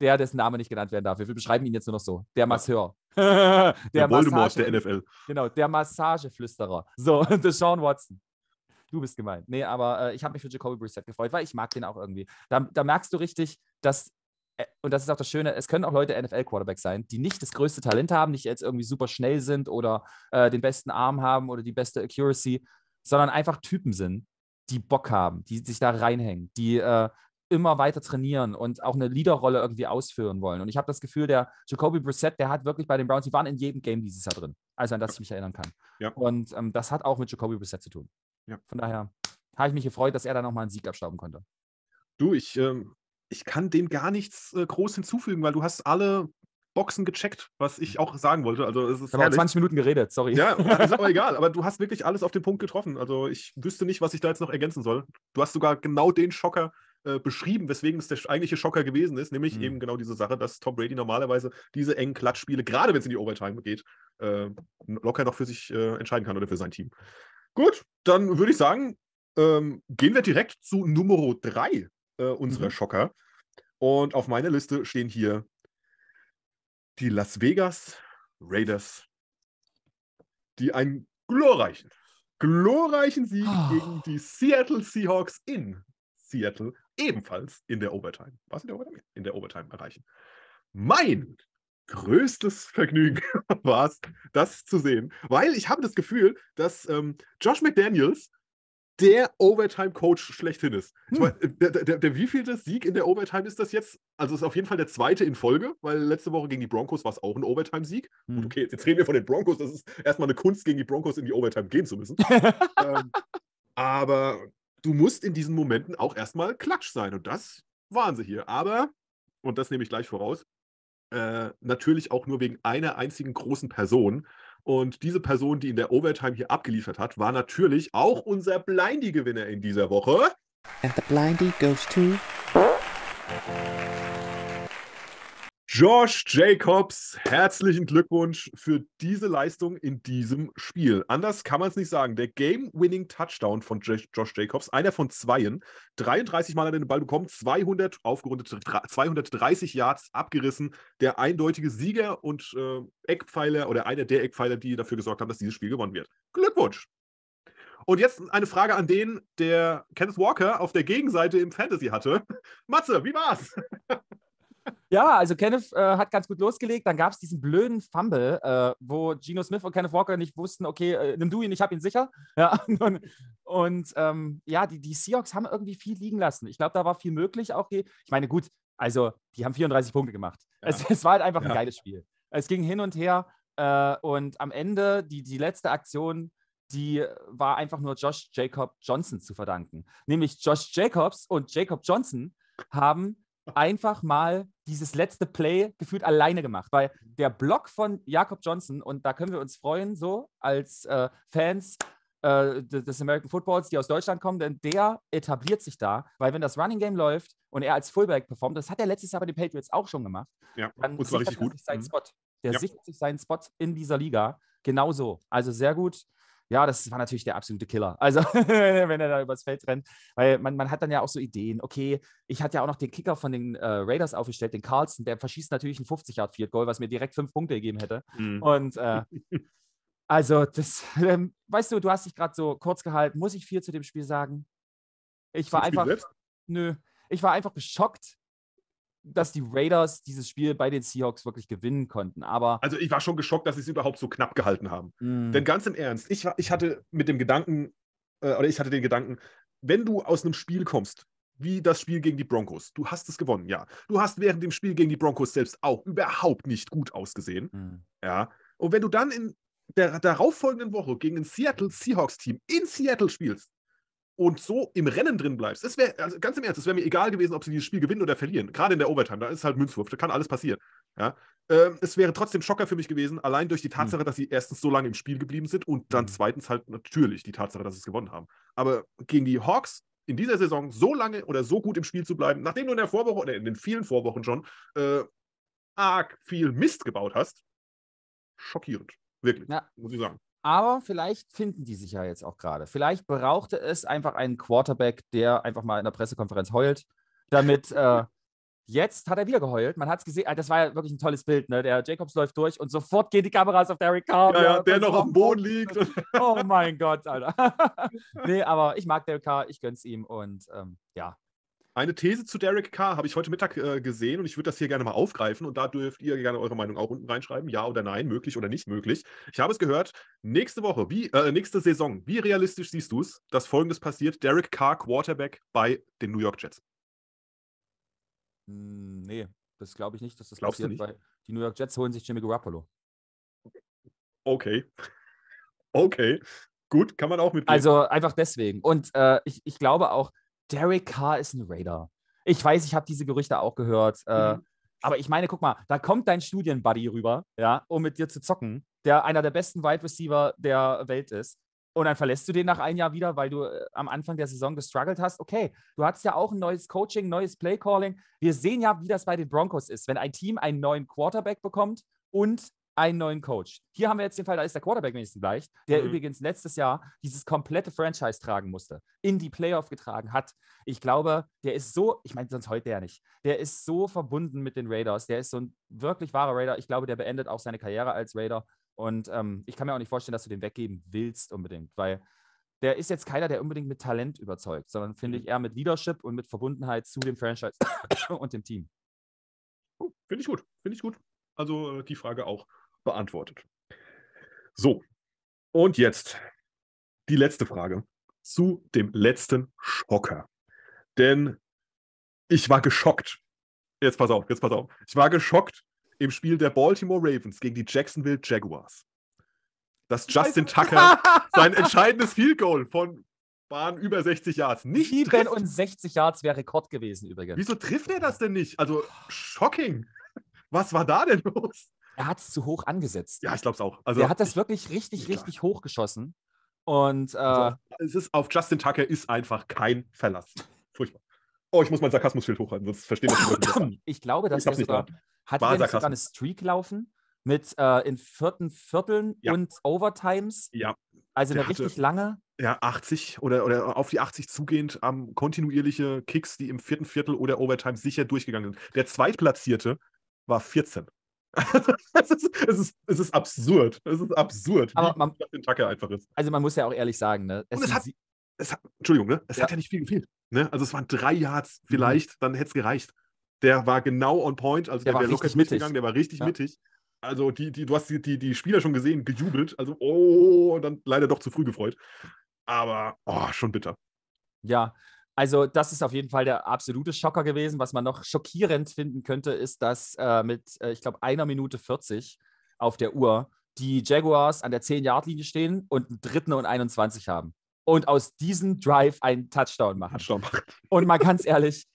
der, dessen Name nicht genannt werden darf, wir beschreiben ihn jetzt nur noch so, der Masseur. der, der Voldemort Massage, der NFL. Genau, der Massageflüsterer. So, Sean Watson. Du bist gemeint. Nee, aber äh, ich habe mich für Jacoby Brissett gefreut, weil ich mag den auch irgendwie. Da, da merkst du richtig, dass und das ist auch das Schöne, es können auch Leute NFL-Quarterbacks sein, die nicht das größte Talent haben, nicht jetzt irgendwie super schnell sind oder äh, den besten Arm haben oder die beste Accuracy, sondern einfach Typen sind, die Bock haben, die sich da reinhängen, die äh, immer weiter trainieren und auch eine Leaderrolle irgendwie ausführen wollen. Und ich habe das Gefühl, der Jacoby Brissett, der hat wirklich bei den Browns, die waren in jedem Game dieses Jahr drin, also an das ich mich erinnern kann. Ja. Und ähm, das hat auch mit Jacoby Brissett zu tun. Ja. Von daher habe ich mich gefreut, dass er da nochmal einen Sieg abstauben konnte. Du, ich ähm, ich kann dem gar nichts äh, groß hinzufügen, weil du hast alle Boxen gecheckt, was hm. ich auch sagen wollte. Also es ist aber 20 Minuten geredet, sorry. Ja, ist aber egal. Aber du hast wirklich alles auf den Punkt getroffen. Also ich wüsste nicht, was ich da jetzt noch ergänzen soll. Du hast sogar genau den Schocker äh, beschrieben, weswegen es der eigentliche Schocker gewesen ist, nämlich mhm. eben genau diese Sache, dass Tom Brady normalerweise diese engen Klatschspiele, gerade wenn es in die Overtime geht, äh, locker noch für sich äh, entscheiden kann oder für sein Team. Gut, dann würde ich sagen, ähm, gehen wir direkt zu Nummer 3 äh, unserer mhm. Schocker. Und auf meiner Liste stehen hier die Las Vegas Raiders, die einen glorreichen, glorreichen Sieg oh. gegen die Seattle Seahawks in Seattle ebenfalls in der Overtime. Was in der Overtime? In der Overtime erreichen. Mein größtes Vergnügen war es, das zu sehen, weil ich habe das Gefühl, dass ähm, Josh McDaniels der Overtime-Coach schlechthin ist. Hm. Ich meine, äh, der, der, der wievielte Sieg in der Overtime ist das jetzt? Also ist auf jeden Fall der zweite in Folge, weil letzte Woche gegen die Broncos war es auch ein Overtime-Sieg. Hm. Gut, okay, jetzt reden wir von den Broncos. Das ist erstmal eine Kunst, gegen die Broncos in die Overtime gehen zu müssen. ähm, aber du musst in diesen Momenten auch erstmal klatsch sein. Und das waren sie hier. Aber, und das nehme ich gleich voraus, äh, natürlich auch nur wegen einer einzigen großen Person, und diese Person, die in der Overtime hier abgeliefert hat, war natürlich auch unser Blindy-Gewinner in dieser Woche. And the Blindy goes to. Josh Jacobs, herzlichen Glückwunsch für diese Leistung in diesem Spiel. Anders kann man es nicht sagen. Der Game-Winning-Touchdown von Josh Jacobs, einer von zweien, 33 Mal hat er den Ball bekommen, 200 aufgerundete, 230 Yards abgerissen. Der eindeutige Sieger und äh, Eckpfeiler oder einer der Eckpfeiler, die dafür gesorgt haben, dass dieses Spiel gewonnen wird. Glückwunsch! Und jetzt eine Frage an den, der Kenneth Walker auf der Gegenseite im Fantasy hatte. Matze, wie war's? Ja, also Kenneth äh, hat ganz gut losgelegt. Dann gab es diesen blöden Fumble, äh, wo Geno Smith und Kenneth Walker nicht wussten, okay, äh, nimm du ihn, ich habe ihn sicher. Ja, und, und ähm, ja, die, die Seahawks haben irgendwie viel liegen lassen. Ich glaube, da war viel möglich. Auch die, ich meine, gut, also die haben 34 Punkte gemacht. Ja. Es, es, war halt einfach ja. ein geiles Spiel. Es ging hin und her. Äh, und am Ende, die, die letzte Aktion, die war einfach nur Josh Jacob Johnson zu verdanken. Nämlich Josh Jacobs und Jacob Johnson haben einfach mal dieses letzte Play gefühlt alleine gemacht, weil der Block von Jakob Johnson, und da können wir uns freuen, so als äh, Fans äh, des American Footballs, die aus Deutschland kommen, denn der etabliert sich da, weil wenn das Running Game läuft und er als Fullback performt, das hat er letztes Jahr bei den Patriots auch schon gemacht, ja, dann sichert er sich seinen mhm. Spot. Der ja. sichert sich seinen Spot in dieser Liga genauso. Also sehr gut ja, das war natürlich der absolute Killer. Also, wenn er da übers Feld rennt, weil man, man hat dann ja auch so Ideen. Okay, ich hatte ja auch noch den Kicker von den äh, Raiders aufgestellt, den Carlson, der verschießt natürlich ein 50 Yard field goal was mir direkt fünf Punkte gegeben hätte. Mhm. Und äh, also, das, ähm, weißt du, du hast dich gerade so kurz gehalten. Muss ich viel zu dem Spiel sagen? Ich war einfach. Nö. Ich war einfach geschockt, dass die Raiders dieses Spiel bei den Seahawks wirklich gewinnen konnten. Aber also ich war schon geschockt, dass sie es überhaupt so knapp gehalten haben. Mm. Denn ganz im Ernst, ich, ich hatte mit dem Gedanken, äh, oder ich hatte den Gedanken, wenn du aus einem Spiel kommst, wie das Spiel gegen die Broncos, du hast es gewonnen, ja. Du hast während dem Spiel gegen die Broncos selbst auch überhaupt nicht gut ausgesehen. Mm. Ja. Und wenn du dann in der darauffolgenden Woche gegen ein Seattle Seahawks-Team in Seattle spielst, und so im Rennen drin bleibst, es wäre, also ganz im Ernst, es wäre mir egal gewesen, ob sie dieses Spiel gewinnen oder verlieren. Gerade in der Overtime, da ist halt Münzwurf, da kann alles passieren. Ja? Ähm, es wäre trotzdem Schocker für mich gewesen, allein durch die Tatsache, mhm. dass sie erstens so lange im Spiel geblieben sind und dann hm. zweitens halt natürlich die Tatsache, dass sie es gewonnen haben. Aber gegen die Hawks in dieser Saison so lange oder so gut im Spiel zu bleiben, nachdem du in der Vorwoche oder in den vielen Vorwochen schon äh, arg viel Mist gebaut hast, schockierend. Wirklich, ja. muss ich sagen. Aber vielleicht finden die sich ja jetzt auch gerade. Vielleicht brauchte es einfach einen Quarterback, der einfach mal in der Pressekonferenz heult, damit äh, jetzt hat er wieder geheult. Man hat es gesehen. Das war ja wirklich ein tolles Bild. Ne? Der Jacobs läuft durch und sofort gehen die Kameras auf Derek Carr. Ja, ja, ne? der noch auf dem Boden liegt. oh mein Gott, Alter. nee, aber ich mag Derek Carr, ich gönn's ihm und ähm, ja, eine These zu Derek Carr habe ich heute Mittag äh, gesehen und ich würde das hier gerne mal aufgreifen und da dürft ihr gerne eure Meinung auch unten reinschreiben, ja oder nein, möglich oder nicht möglich. Ich habe es gehört, nächste Woche, wie, äh, nächste Saison, wie realistisch siehst du es, dass folgendes passiert, Derek Carr Quarterback bei den New York Jets? Hm, nee, das glaube ich nicht, dass das Glaubst passiert, weil die New York Jets holen sich Jimmy Garoppolo. Okay. Okay. Gut, kann man auch mit. Also einfach deswegen. Und äh, ich, ich glaube auch, Derek Carr ist ein Raider. Ich weiß, ich habe diese Gerüchte auch gehört. Äh, mhm. Aber ich meine, guck mal, da kommt dein Studienbuddy rüber, ja, um mit dir zu zocken, der einer der besten Wide Receiver der Welt ist. Und dann verlässt du den nach einem Jahr wieder, weil du äh, am Anfang der Saison gestruggelt hast. Okay, du hast ja auch ein neues Coaching, neues Playcalling. Wir sehen ja, wie das bei den Broncos ist, wenn ein Team einen neuen Quarterback bekommt und einen neuen Coach. Hier haben wir jetzt den Fall, da ist der Quarterback wenigstens gleich, der mhm. übrigens letztes Jahr dieses komplette Franchise tragen musste, in die Playoff getragen hat. Ich glaube, der ist so, ich meine, sonst heute der nicht, der ist so verbunden mit den Raiders, der ist so ein wirklich wahrer Raider. Ich glaube, der beendet auch seine Karriere als Raider. Und ähm, ich kann mir auch nicht vorstellen, dass du den weggeben willst unbedingt, weil der ist jetzt keiner, der unbedingt mit Talent überzeugt, sondern finde mhm. ich eher mit Leadership und mit Verbundenheit zu dem Franchise und dem Team. finde ich gut, finde ich gut. Also äh, die Frage auch beantwortet. So, und jetzt die letzte Frage zu dem letzten Schocker. Denn ich war geschockt. Jetzt pass auf, jetzt pass auf. Ich war geschockt im Spiel der Baltimore Ravens gegen die Jacksonville Jaguars, dass Justin Tucker sein entscheidendes Field Goal von waren über 60 Yards. Nicht trifft. 67 Yards wäre Rekord gewesen übrigens. Wieso trifft er das denn nicht? Also, shocking. Was war da denn los? er hat es zu hoch angesetzt. Ja, ich glaube es auch. Also, er hat das ich, wirklich richtig, richtig hoch geschossen. Und äh, also, es ist auf Justin Tucker ist einfach kein Verlass. Furchtbar. Oh, ich muss mein Sarkasmusschild hochhalten, sonst verstehen wir die nicht. Ich glaube, dass ich nicht sogar, hat er sogar eine Streak laufen mit äh, in vierten Vierteln ja. und Overtimes. Ja. Also eine richtig lange. Ja, 80 oder, oder auf die 80 zugehend ähm, kontinuierliche Kicks, die im vierten Viertel oder Overtime sicher durchgegangen sind. Der Zweitplatzierte war 14. es, ist, es, ist, es ist absurd. Es ist absurd, Aber man, den Tacke einfach ist. Also man muss ja auch ehrlich sagen, ne? Es, es hat, es hat, Entschuldigung, ne? Es ja. hat ja nicht viel gefehlt. Ne? Also es waren drei Yards mhm. vielleicht, mhm. dann hätte es gereicht. Der war genau on point, also der, der war locker mitgegangen, der war richtig ja. mittig. Also die, die, du hast die, die, die Spieler schon gesehen, gejubelt, also oh, und dann leider doch zu früh gefreut. Aber oh, schon bitter. Ja, also, das ist auf jeden Fall der absolute Schocker gewesen. Was man noch schockierend finden könnte, ist, dass äh, mit, äh, ich glaube, einer Minute 40 auf der Uhr die Jaguars an der 10-Yard-Linie stehen und einen dritten und 21 haben. Und aus diesem Drive einen Touchdown machen. Touchdown machen. Und mal ganz ehrlich,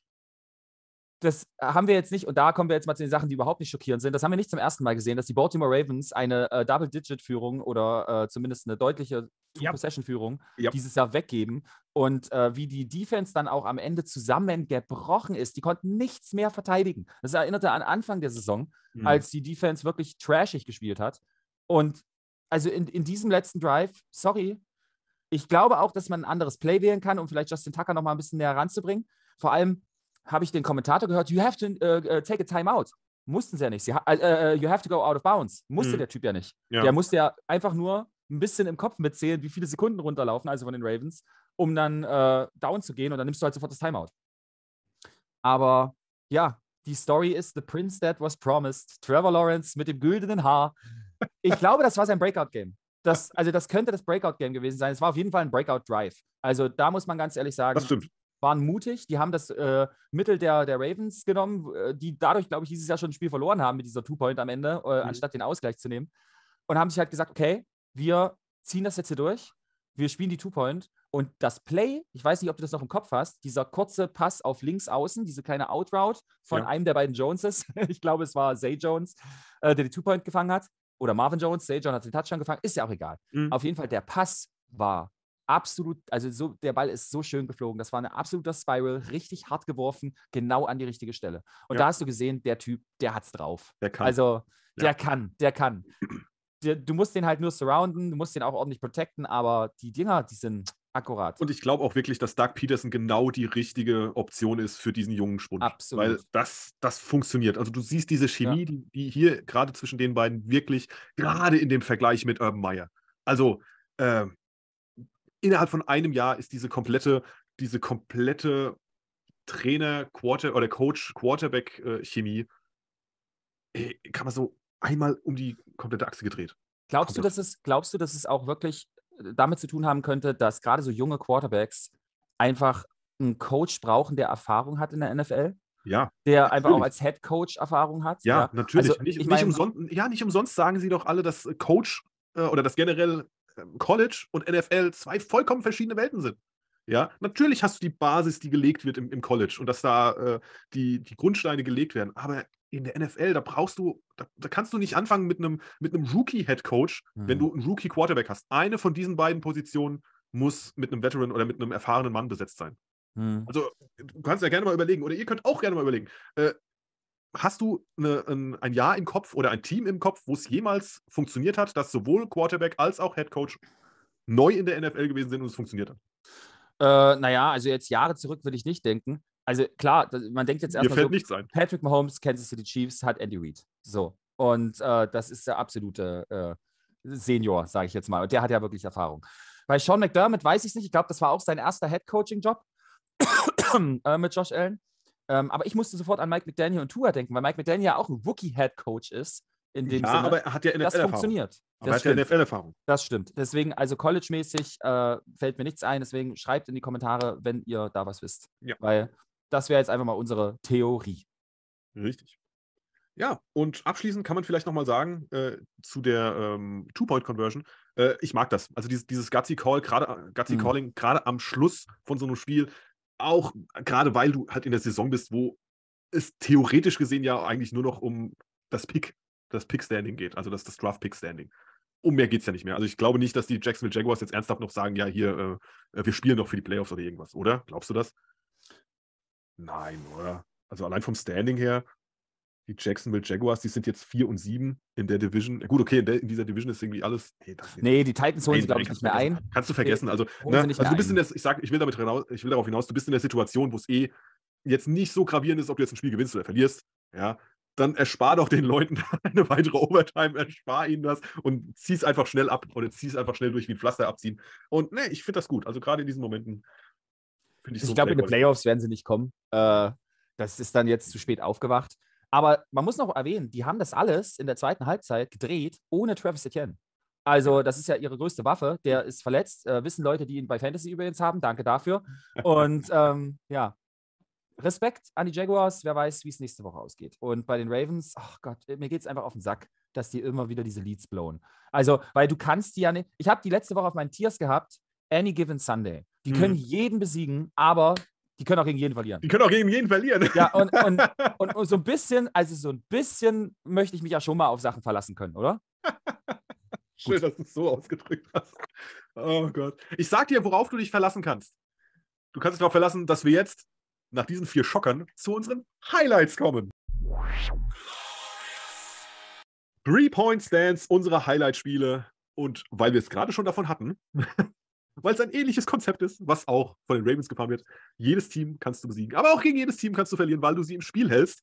das haben wir jetzt nicht, und da kommen wir jetzt mal zu den Sachen, die überhaupt nicht schockierend sind. Das haben wir nicht zum ersten Mal gesehen, dass die Baltimore Ravens eine äh, Double-Digit-Führung oder äh, zumindest eine deutliche Two-Possession-Führung yep. dieses Jahr weggeben. Und äh, wie die Defense dann auch am Ende zusammengebrochen ist, die konnten nichts mehr verteidigen. Das erinnerte an Anfang der Saison, mhm. als die Defense wirklich trashig gespielt hat. Und also in, in diesem letzten Drive, sorry, ich glaube auch, dass man ein anderes Play wählen kann, um vielleicht Justin Tucker noch mal ein bisschen näher ranzubringen. Vor allem habe ich den Kommentator gehört, you have to uh, take a timeout. Mussten sie ja nicht. Sie, uh, you have to go out of bounds. Musste mhm. der Typ ja nicht. Ja. Der musste ja einfach nur ein bisschen im Kopf mitzählen, wie viele Sekunden runterlaufen, also von den Ravens, um dann äh, down zu gehen und dann nimmst du halt sofort das Timeout. Aber ja, die Story ist The Prince That Was Promised. Trevor Lawrence mit dem güldenen Haar. Ich glaube, das war sein Breakout-Game. Das, also, das könnte das Breakout-Game gewesen sein. Es war auf jeden Fall ein Breakout-Drive. Also, da muss man ganz ehrlich sagen, das stimmt. waren mutig. Die haben das äh, Mittel der, der Ravens genommen, äh, die dadurch, glaube ich, dieses Jahr schon ein Spiel verloren haben mit dieser Two-Point am Ende, äh, mhm. anstatt den Ausgleich zu nehmen. Und haben sich halt gesagt, okay, wir ziehen das jetzt hier durch, wir spielen die Two-Point und das Play, ich weiß nicht, ob du das noch im Kopf hast, dieser kurze Pass auf links außen, diese kleine Out-Route von ja. einem der beiden Joneses, ich glaube, es war Zay Jones, äh, der die Two-Point gefangen hat, oder Marvin Jones, Zay Jones hat den Touchdown gefangen, ist ja auch egal. Mhm. Auf jeden Fall, der Pass war absolut, also so, der Ball ist so schön geflogen. Das war ein absoluter Spiral, richtig hart geworfen, genau an die richtige Stelle. Und ja. da hast du gesehen, der Typ, der hat's drauf. Der kann. Also, der ja. kann, der kann du musst den halt nur surrounden, du musst den auch ordentlich protecten, aber die Dinger, die sind akkurat. Und ich glaube auch wirklich, dass Doug Peterson genau die richtige Option ist für diesen jungen Spund. Absolut. Weil das, das funktioniert. Also du siehst diese Chemie, ja. die, die, hier gerade zwischen den beiden wirklich, gerade in dem Vergleich mit Urban Meyer. Also äh, innerhalb von einem Jahr ist diese komplette, diese komplette Trainer, Quarter oder Coach, Quarterback-Chemie, äh, äh, kann man so einmal um die komplette Achse gedreht. Glaubst du, dass es, glaubst du, dass es auch wirklich äh, damit zu tun haben könnte, dass gerade so junge Quarterbacks einfach einen Coach brauchen, der Erfahrung hat in der NFL? Ja. Der natürlich. einfach auch als Head Coach Erfahrung hat. Ja, ja. natürlich. Also, nicht, ich mein, nicht umsonst, ja, nicht umsonst sagen sie doch alle, dass äh, Coach äh, oder dass generell ähm, College und NFL zwei vollkommen verschiedene Welten sind. Ja, natürlich hast du die Basis, die gelegt wird im, im College und dass da äh, die, die Grundsteine gelegt werden. Aber in der NFL, da brauchst du, da, da kannst du nicht anfangen mit einem, mit einem Rookie-Head-Coach, mhm. wenn du mhm. einen Rookie-Quarterback hast. Eine von diesen beiden Positionen muss mit einem Veteran oder mit einem erfahrenen Mann besetzt sein. Mhm. Also, du kannst ja gerne mal überlegen, oder ihr könnt auch gerne mal überlegen. Äh, hast du eine, ein, ein, Jahr im Kopf oder ein Team im Kopf, wo es jemals funktioniert hat, dass sowohl Quarterback als auch Headcoach neu in der NFL gewesen sind und es funktioniert hat? Äh, naja, also jetzt Jahre zurück würde ich nicht denken also klar, man denkt jetzt erstmal so, Patrick Mahomes, Kansas City Chiefs, hat Andy Reid. So. Und äh, das ist der absolute äh, Senior, sage ich jetzt mal. Und der hat ja wirklich Erfahrung. Bei Sean McDermott weiß ich es nicht. Ich glaube, das war auch sein erster Head-Coaching-Job äh, mit Josh Allen. Ähm, aber ich musste sofort an Mike McDaniel und Tua denken, weil Mike McDaniel ja auch ein Rookie-Head-Coach ist. In dem ja, Sinne. aber er hat ja NFL-Erfahrung. Das funktioniert. Aber das er hat ja NFL-Erfahrung. Das stimmt. Deswegen, also college-mäßig äh, fällt mir nichts ein. Deswegen schreibt in die Kommentare, wenn ihr da was wisst. Ja. Weil das wäre jetzt einfach mal unsere Theorie. Richtig. Ja, und abschließend kann man vielleicht nochmal sagen äh, zu der ähm, Two-Point-Conversion. Äh, ich mag das. Also dieses, dieses Gutsy-Call, gerade äh, Gutsy-Calling, mhm. gerade am Schluss von so einem Spiel, auch gerade weil du halt in der Saison bist, wo es theoretisch gesehen ja eigentlich nur noch um das Pick, das Pick-Standing geht, also das, das Draft-Pick-Standing. Um mehr geht es ja nicht mehr. Also ich glaube nicht, dass die Jacksonville Jaguars jetzt ernsthaft noch sagen, ja, hier, äh, äh wir spielen noch für die Playoffs oder irgendwas, oder? Glaubst du das? Nein, oder? Also allein vom Standing her, die Jacksonville Jaguars, die sind jetzt 4 und 7 in der Division. Gut, okay, in, der, in dieser Division ist irgendwie alles. Nee, nee die Titans holen sie, glaube ich, nicht mehr ein. Kannst du vergessen. Also, ne, also du bist in der, ich sag, ich will damit hinaus, ich will darauf hinaus, du bist in der Situation, wo es eh jetzt nicht so gravierend ist, ob du jetzt ein Spiel gewinnst oder verlierst. Ja, dann erspar doch den Leuten eine weitere Overtime, erspar ihnen das und zieh es einfach schnell ab oder zieh es einfach schnell durch wie ein Pflaster abziehen. Und nee, ich finde das gut. Also gerade in diesen Momenten Find ich, also ich glaube, in den Playoffs werden sie nicht kommen. Äh, das ist dann jetzt zu spät aufgewacht. Aber man muss noch erwähnen, die haben das alles in der zweiten Halbzeit gedreht ohne Travis Etienne. Also, das ist ja ihre größte Waffe. Der ist verletzt. Äh, wissen Leute, die ihn bei Fantasy übrigens haben. Danke dafür. Und ähm, ja, Respekt an die Jaguars. Wer weiß, wie es nächste Woche ausgeht. Und bei den Ravens, ach oh Gott, mir geht es einfach auf den Sack, dass die immer wieder diese Leads blown. Also, weil du kannst die ja nicht. Ich habe die letzte Woche auf meinen Tiers gehabt. Any Given Sunday. Die hm. können jeden besiegen, aber die können auch gegen jeden verlieren. Die können auch gegen jeden verlieren. Ja, und, und, und, und, so ein bisschen, also so ein bisschen möchte ich mich ja schon mal auf Sachen verlassen können, oder? Schön, Gut. dass du es so ausgedrückt hast. Oh Gott. Ich sag dir, worauf du dich verlassen kannst. Du kannst dich darauf verlassen, dass wir jetzt nach diesen vier Schockern zu unseren Highlights kommen. Three-Point-Stands, unsere Highlight-Spiele. Und weil wir es gerade schon davon hatten, weil es ein ähnliches Konzept ist, was auch von den Ravens gefahren wird. Jedes Team kannst du besiegen, aber auch gegen jedes Team kannst du verlieren, weil du sie im Spiel hältst.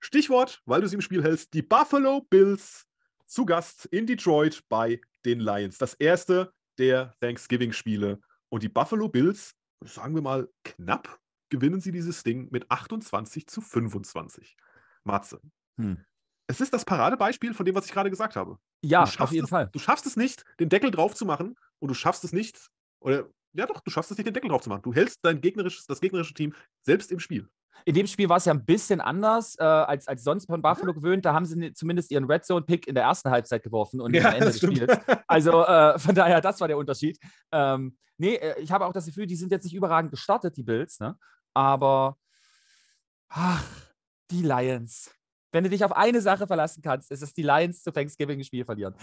Stichwort, weil du sie im Spiel hältst, die Buffalo Bills zu Gast in Detroit bei den Lions. Das erste der Thanksgiving-Spiele. Und die Buffalo Bills, sagen wir mal knapp, gewinnen sie dieses Ding mit 28 zu 25. Matze. Hm. Es ist das Paradebeispiel von dem, was ich gerade gesagt habe. Ja, auf jeden es, Fall. Du schaffst es nicht, den Deckel drauf zu machen und du schaffst es nicht, oder ja doch, du schaffst es nicht, den Deckel drauf zu machen. Du hältst dein gegnerisches, das gegnerische Team selbst im Spiel. In dem Spiel war es ja ein bisschen anders äh, als, als sonst von Buffalo gewöhnt. Da haben sie ne, zumindest ihren Red Zone Pick in der ersten Halbzeit geworfen und ja, am Ende des Spiels. Also äh, von daher, das war der Unterschied. Ähm, nee, äh, ich habe auch das Gefühl, die sind jetzt nicht überragend gestartet, die Bills, ne? Aber ach, die Lions. Wenn du dich auf eine Sache verlassen kannst, ist es die Lions zu Thanksgiving Spiel verlieren.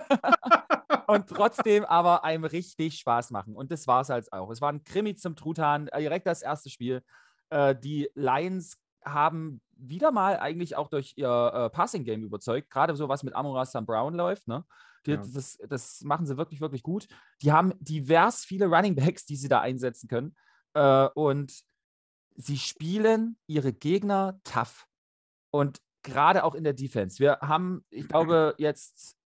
und trotzdem aber einem richtig Spaß machen. Und das war es halt auch. Es war ein Krimi zum Truthahn, äh, direkt das erste Spiel. Äh, die Lions haben wieder mal eigentlich auch durch ihr äh, Passing-Game überzeugt. Gerade so was mit Amora Sam Brown läuft, ne? Die, ja. das, das, machen sie wirklich, wirklich gut. Die haben divers viele Running Backs, die sie da einsetzen können. Äh, und sie spielen ihre Gegner tough. Und gerade auch in der Defense. Wir haben, ich glaube, jetzt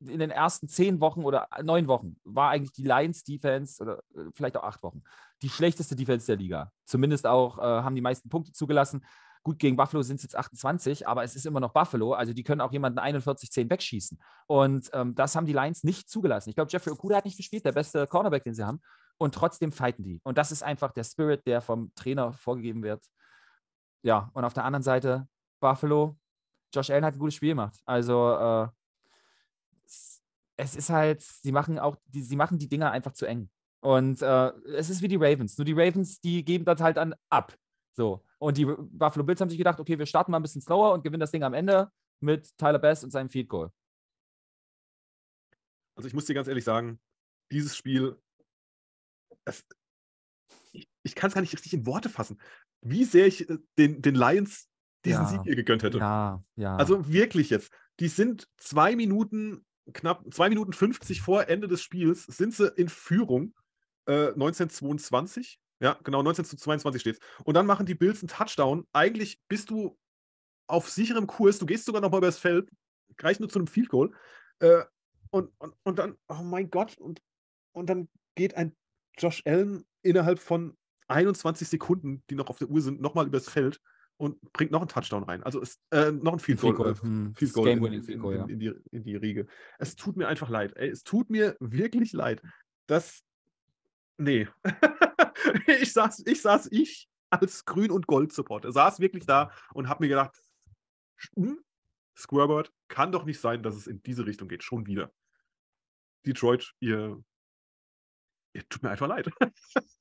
in den ersten zehn Wochen oder äh, neun Wochen war eigentlich die Lions-Defense oder äh, vielleicht auch acht Wochen die schlechteste Defense der Liga. Zumindest auch äh, haben die meisten Punkte zugelassen. Gut, gegen Buffalo sind es jetzt 28, aber es ist immer noch Buffalo. Also die können auch jemanden 41-10 wegschießen. Und ähm, das haben die Lions nicht zugelassen. Ich glaube, Jeffrey Okuda hat nicht gespielt, der beste Cornerback, den sie haben. Und trotzdem fighten die. Und das ist einfach der Spirit, der vom Trainer vorgegeben wird. Ja, und auf der anderen Seite Buffalo. Josh Allen hat ein gutes Spiel gemacht. Also äh, es ist halt, sie machen auch, die, sie machen die Dinger einfach zu eng. Und äh, es ist wie die Ravens. Nur die Ravens, die geben das halt dann ab. So. Und die Buffalo Bills haben sich gedacht, okay, wir starten mal ein bisschen slower und gewinnen das Ding am Ende mit Tyler Bass und seinem Field Goal. Also ich muss dir ganz ehrlich sagen, dieses Spiel, es, ich, ich kann es gar nicht richtig in Worte fassen, wie sehr ich äh, den, den Lions diesen ja, Sieg hier gegönnt hätte. Ja, ja. Also wirklich jetzt. Die sind zwei Minuten knapp 2 Minuten 50 vor Ende des Spiels sind sie in Führung. Äh, 1922. Ja, genau, 19 zu 22 steht Und dann machen die Bills einen Touchdown. Eigentlich bist du auf sicherem Kurs, du gehst sogar nochmal übers Feld, Reicht nur zu einem Field Goal. Äh, und, und, und dann, oh mein Gott, und, und dann geht ein Josh Allen innerhalb von 21 Sekunden, die noch auf der Uhr sind, nochmal übers Feld und bringt noch einen Touchdown rein. Also ist, äh, noch ein Field Goal. Field Goal, in, die, Riege. Es tut mir einfach leid. Ey, es tut mir wirklich leid. dass. Nee. ich saß, ich saß, ich als Grün- und Gold-Supporter saß wirklich da und habe mir gedacht, hm, Squarebird, kann doch nicht sein, dass es in diese Richtung geht. Schon wieder. Detroit, ihr tut mir einfach leid.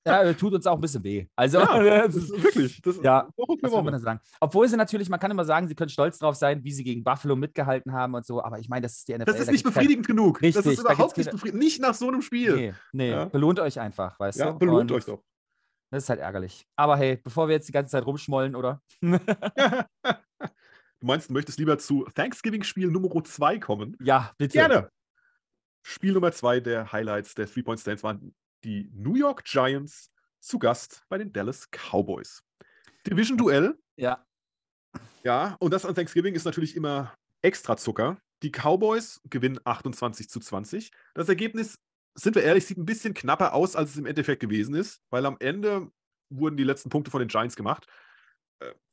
ja, äh, tut uns auch ein bisschen weh. Also ja, das ist wirklich. Das ja, ist was man da sagen. Obwohl sie natürlich, man kann immer sagen, sie können stolz drauf sein, wie sie gegen Buffalo mitgehalten haben und so. Aber ich meine, das ist die NFL. Das ist nicht da befriedigend kein... genug. Richtig, das ist überhaupt da nicht befriedigend. Nicht nach so einem Spiel. Nee, nee ja. belohnt euch einfach, weißt ja, du? Ja, belohnt und euch doch. Das ist halt ärgerlich. Aber hey, bevor wir jetzt die ganze Zeit rumschmollen, oder? Du meinst, du möchtest lieber zu Thanksgiving-Spiel Nummer 2 kommen? Ja, bitte. Gerne. Spiel Nummer 2 der Highlights der Three-Point-Stands waren die New York Giants zu Gast bei den Dallas Cowboys. Division-Duell. Ja. Ja, und das an Thanksgiving ist natürlich immer extra Zucker. Die Cowboys gewinnen 28 zu 20. Das Ergebnis, sind wir ehrlich, sieht ein bisschen knapper aus, als es im Endeffekt gewesen ist, weil am Ende wurden die letzten Punkte von den Giants gemacht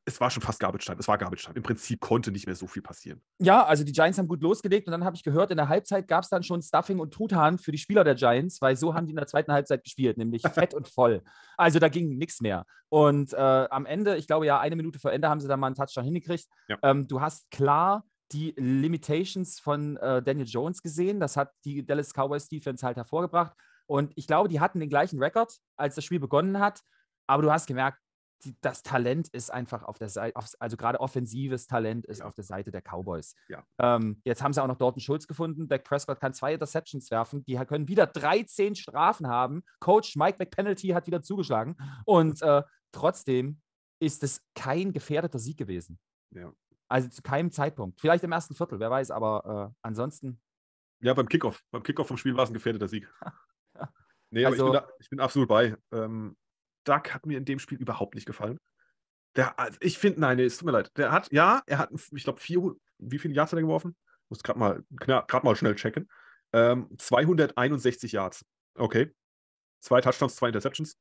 es war schon fast Garbage Time. Es war Garbage Time. Im Prinzip konnte nicht mehr so viel passieren. Ja, also die Giants haben gut losgelegt und dann habe ich gehört, in der Halbzeit gab es dann schon Stuffing und Truthahn für die Spieler der Giants, weil so haben die in der zweiten Halbzeit gespielt, nämlich fett und voll. Also da ging nichts mehr. Und äh, am Ende, ich glaube ja, eine Minute vor Ende haben sie dann mal einen Touchdown hingekriegt. Ja. Ähm, du hast klar die Limitations von äh, Daniel Jones gesehen. Das hat die Dallas Cowboys Defense halt hervorgebracht. Und ich glaube, die hatten den gleichen Rekord, als das Spiel begonnen hat. Aber du hast gemerkt, die, das Talent ist einfach auf der Seite, also gerade offensives Talent ist ja. auf der Seite der Cowboys. Ja. Ähm, jetzt haben sie auch noch Dortmund Schulz gefunden. Dak Prescott kann zwei Interceptions werfen. Die können wieder 13 Strafen haben. Coach Mike McPenalty hat wieder zugeschlagen. Und äh, trotzdem ist es kein gefährdeter Sieg gewesen. Ja. Also zu keinem Zeitpunkt. Vielleicht im ersten Viertel, wer weiß, aber äh, ansonsten. Ja, beim Kickoff. Beim Kickoff vom Spiel war es ein gefährdeter Sieg. nee, aber also, ich, bin also da, ich, bin absolut bei. Ähm, Duck hat mir in dem Spiel überhaupt nicht gefallen. Der, also ich finde, nein, nee, es tut mir leid. Der hat, ja, er hat, ich glaube, vier, wie viele Yards hat er geworfen? Muss gerade mal, gerade mal schnell checken. Ähm, 261 Yards. Okay. Zwei Touchdowns, zwei Interceptions.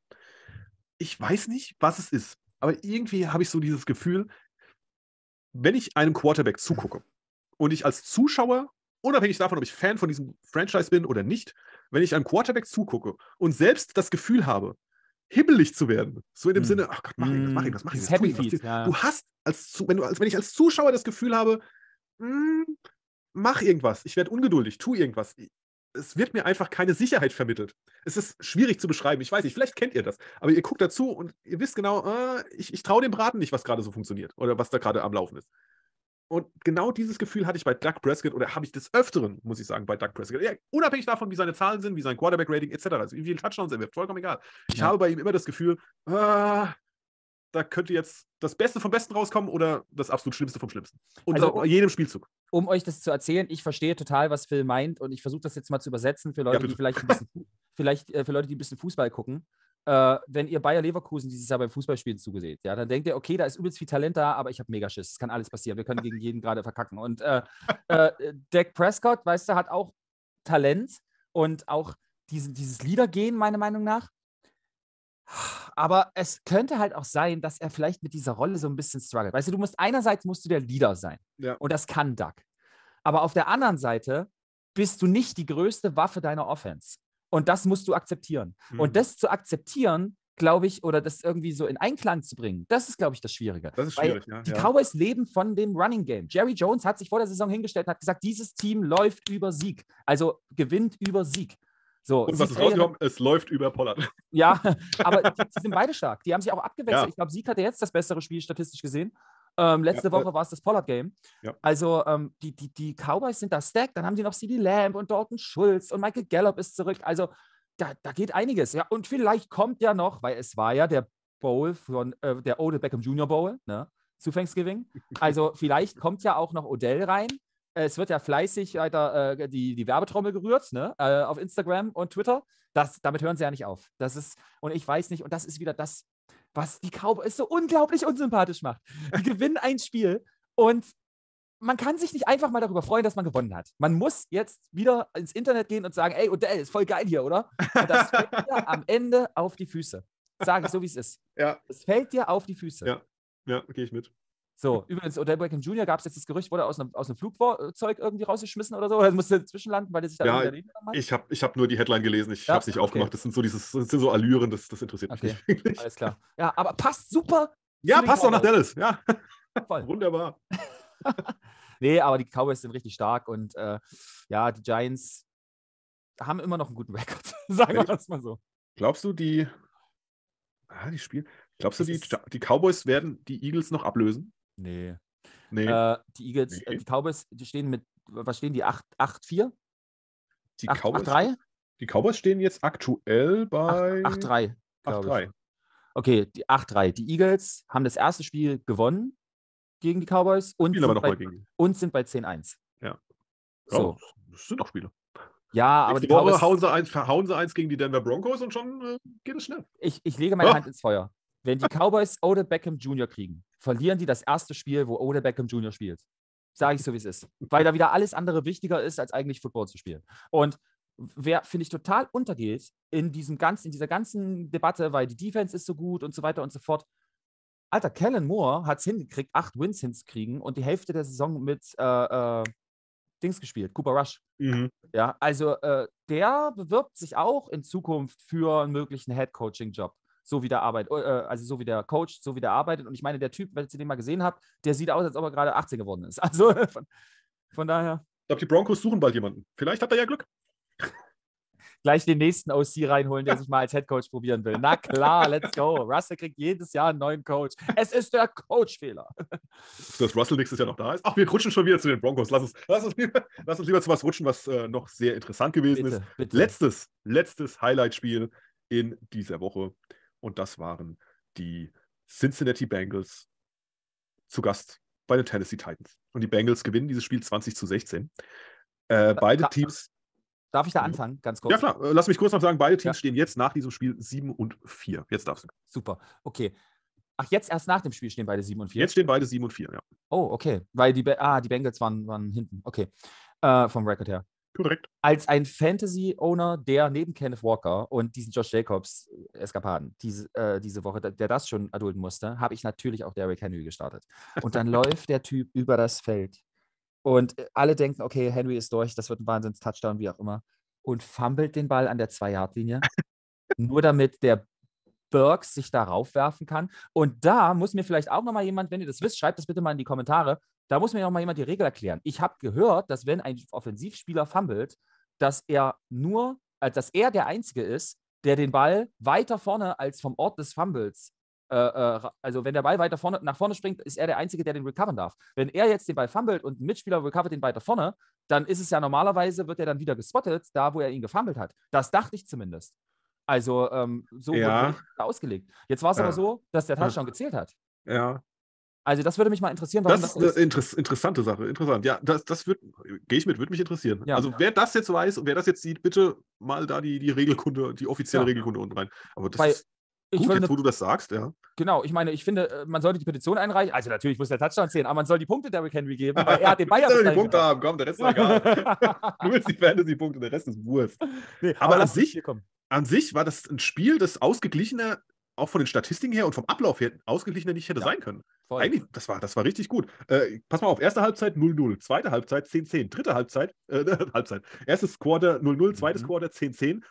Ich weiß nicht, was es ist, aber irgendwie habe ich so dieses Gefühl, wenn ich einem Quarterback zugucke und ich als Zuschauer, unabhängig davon, ob ich Fan von diesem Franchise bin oder nicht, wenn ich einem Quarterback zugucke und selbst das Gefühl habe, himmelig zu werden. So in dem hm. Sinne, ach Gott, mach ich mach ich das, mhm. mach ich Happy ich, Feed, ich. Ja. Du hast, als, wenn, du, als wenn ich als Zuschauer das Gefühl habe, mh, hm, mach irgendwas, ich werde ungeduldig, tu irgendwas. Es wird mir einfach keine Sicherheit vermittelt. Es ist schwierig zu beschreiben, ich weiß nicht, vielleicht kennt ihr das, aber ihr guckt dazu und ihr wisst genau, äh, ich, ich traue dem Braten nicht, was gerade so funktioniert oder was da gerade am Laufen ist. Und genau dieses Gefühl hatte ich bei Doug Prescott oder habe ich des Öfteren, muss ich sagen, bei Doug Prescott. Ja, unabhängig davon, wie seine Zahlen sind, wie sein Quarterback-Rating etc., also wie viele Touchdowns er wirft, vollkommen egal. Ich ja. habe bei ihm immer das Gefühl, ah, da könnte jetzt das Beste vom Besten rauskommen oder das absolut Schlimmste vom Schlimmsten. Und also, um, jedem Spielzug. Um euch das zu erzählen, ich verstehe total, was Phil meint und ich versuche das jetzt mal zu übersetzen für Leute, ja, die vielleicht, bisschen, vielleicht äh, für Leute, die ein bisschen Fußball gucken äh, wenn ihr Bayer Leverkusen dieses Jahr beim Fußballspielen zugeseht, ja, dann denkt ihr, okay, da ist übelst viel Talent da, aber ich habe mega Schiss. Es kann alles passieren. Wir können gegen jeden gerade verkacken. Und äh, äh, Dak Prescott, weißt du, hat auch Talent und auch diesen, dieses Liedergehen, meiner Meinung nach. Aber es könnte halt auch sein, dass er vielleicht mit dieser Rolle so ein bisschen struggelt. Weißt du, du musst einerseits musst du der Leader sein. Ja. Und das kann Duck. Aber auf der anderen Seite bist du nicht die größte Waffe deiner Offense. Und das musst du akzeptieren. Mhm. Und das zu akzeptieren, glaube ich, oder das irgendwie so in Einklang zu bringen, das ist, glaube ich, das Schwierige. Das ist schwierig, Weil ja. Die ja. Cowboys leben von dem Running Game. Jerry Jones hat sich vor der Saison hingestellt und hat gesagt, dieses Team läuft über Sieg. Also gewinnt über Sieg. So, und was ist rausgekommen? Es läuft über Pollard. Ja, aber sie sind beide stark. Die haben sich auch abgewechselt. Ja. Ich glaube, Sieg hatte jetzt das bessere Spiel statistisch gesehen. Ähm, letzte ja, äh, Woche war es das Pollard-Game. Ja. Also ähm, die, die, die Cowboys sind da stacked. Dann haben sie noch CD Lamb und Dalton Schulz und Michael Gallup ist zurück. Also da, da geht einiges. Ja, und vielleicht kommt ja noch, weil es war ja der Bowl von äh, der Ode Beckham Junior Bowl ne, zu Thanksgiving. Also vielleicht kommt ja auch noch Odell rein. Es wird ja fleißig weiter äh, die, die Werbetrommel gerührt, ne? Äh, auf Instagram und Twitter. Das, damit hören sie ja nicht auf. Das ist, und ich weiß nicht, und das ist wieder das, was die Cowboys so unglaublich unsympathisch macht. Die gewinnen ein Spiel und man kann sich nicht einfach mal darüber freuen, dass man gewonnen hat. Man muss jetzt wieder ins Internet gehen und sagen, ey, Odell, ist voll geil hier, oder? Und das fällt dir am Ende auf die Füße. Sage ich so, wie es ist. Ja. Es fällt dir auf die Füße. Ja, ja gehe ich mit. So, übrigens, Odell Beckham Jr. gab es jetzt das Gerücht, wurde aus einem, aus einem Flugzeug irgendwie rausgeschmissen oder so, oder musste zwischenlanden, weil er sich da ja, ich habe ich hab nur die Headline gelesen, ich ja, habe es nicht okay. aufgemacht. Das sind so, dieses, das sind so Allüren, das, das interessiert okay. mich nicht. Alles klar. Ja, aber passt super. Ja, passt auch nach Dallas. Ja. Voll. Wunderbar. nee, aber die Cowboys sind richtig stark und äh, ja, die Giants haben immer noch einen guten Rekord. Sagen wir das mal so. Glaubst du, die. Ah, die spielen. Glaubst du, die, die Cowboys werden die Eagles noch ablösen? Nee. Nee. Äh, die Eagles, äh, nee. äh, die Cowboys, die stehen mit, was stehen die? 8-4? Die 8, Cowboys? 8, die Cowboys stehen jetzt aktuell bei 8-3. 8-3. Okay, die 8-3. Die Eagles haben das erste Spiel gewonnen gegen die Cowboys und, Spiel sind, bei, und sind bei 10-1. Ja. So. das sind doch Spiele. Ja, aber die Woche hauen sie, eins, hauen sie eins gegen die Denver Broncos und schon äh, geht es schnell. Ich, ich lege meine ja. Ah. Hand ins Feuer. Wenn die Cowboys Odell Beckham Jr. kriegen, verlieren die das erste Spiel, wo Odell Beckham Jr. spielt. Sage ich so, wie es ist. Weil da wieder alles andere wichtiger ist, als eigentlich Football zu spielen. Und wer, finde ich, total untergeht in, diesem ganzen, in dieser ganzen Debatte, weil die Defense ist so gut und so weiter und so fort. Alter, Kellen Moore hat es hingekriegt, acht Wins hinzukriegen und die Hälfte der Saison mit äh, äh, Dings gespielt, Cooper Rush. Mhm. Ja, also äh, der bewirbt sich auch in Zukunft für einen möglichen Head-Coaching-Job so wie der Arbeit, äh, also so wie der Coach, so wie der arbeitet. Und ich meine, der Typ, wenn ihr den mal gesehen habt, der sieht aus, als ob er gerade 18 geworden ist. Also von, von daher. Ich glaube, die Broncos suchen bald jemanden. Vielleicht habt ihr ja Glück. Gleich den nächsten OC reinholen, der sich mal als Headcoach probieren will. Na klar, let's go. Russell kriegt jedes Jahr einen neuen Coach. Es ist der Coachfehler. Dass Russell nächstes Jahr noch da ist. Ach, wir rutschen schon wieder zu den Broncos. Lass uns, lass uns, lieber, lass uns lieber zu was rutschen, was äh, noch sehr interessant gewesen bitte, ist. Bitte. Letztes, letztes Highlight-Spiel in dieser Woche. Und das waren die Cincinnati Bengals zu Gast bei den Tennessee Titans. Und die Bengals gewinnen dieses Spiel 20 zu 16. Äh, äh, beide da, Teams. Darf ich da anfangen, ganz kurz? Ja, klar. Äh, lass mich kurz noch sagen, beide Teams ja. stehen jetzt nach diesem Spiel 7 und 4. Jetzt darfst du. Super. Okay. Ach, jetzt erst nach dem Spiel stehen beide 7 und 4? Jetzt stehen beide 7 und 4, ja. Oh, okay. Weil die, Be ah, die Bengals waren, waren hinten. Okay. Äh, vom Record her. Korrekt. Als ein Fantasy-Owner, der neben Kenneth Walker und diesen Josh Jacobs-Eskapaden äh, diese, äh, diese Woche, der das schon erdulden musste, habe ich natürlich auch Derrick Henry gestartet. Und dann läuft der Typ über das Feld. Und äh, alle denken, okay, Henry ist durch, das wird ein Wahnsinns-Touchdown, wie auch immer. Und fummelt den Ball an der Zwei-Yard-Linie. nur damit der Burks sich darauf werfen kann. Und da muss mir vielleicht auch nochmal jemand, wenn ihr das wisst, schreibt das bitte mal in die Kommentare, da muss mir nochmal jemand die Regel erklären. Ich habe gehört, dass wenn ein Offensivspieler fummelt, dass er nur, äh, dass er der Einzige ist, der den Ball weiter vorne als vom Ort des Fumbles äh, äh, also wenn der Ball weiter vorne, nach vorne springt, ist er der Einzige, der den recovern darf. Wenn er jetzt den Ball fummelt und ein Mitspieler recovert den weiter vorne, dann ist es ja normalerweise, wird er dann wieder gespottet, da wo er ihn gefummelt hat. Das dachte ich zumindest. Also ähm, so ja. ausgelegt. Jetzt war es ja. aber so, dass der Touchdown ja. gezählt hat. Ja. Also das würde mich mal interessieren. das, ist eine Inter interessante Sache, interessant. Ja, das, das wird, gehe ich mit, würde mich interessieren. Ja, also wer das jetzt weiß und wer das jetzt sieht, bitte mal da die, die Regelkunde, die offizielle Regelkunde unten rein. Aber das Weil, ist gut, jetzt, wo du das sagst, ja. Genau, ich meine, ich finde, äh, man sollte die Petition einreichen. Also natürlich muss der Touchdown zählen, aber man soll die Punkte Derrick Henry geben, weil er hat den Bayern. Du die Punkte haben, komm, der Rest ist egal. du willst die Fantasy-Punkte, der Rest ist Wurst. Nee, aber, aber an sich, an sich war das ein Spiel, das ausgeglichener, auch von den Statistiken her und vom Ablauf her, ausgeglichener nicht hätte ja, sein können. Voll. Eigentlich, das war, das war richtig gut. Äh, pass mal auf, erste Halbzeit 0-0, zweite Halbzeit 10-10, dritte Halbzeit, äh, Halbzeit, erstes Quarter 0-0, zweites mhm. Quarter 10-10,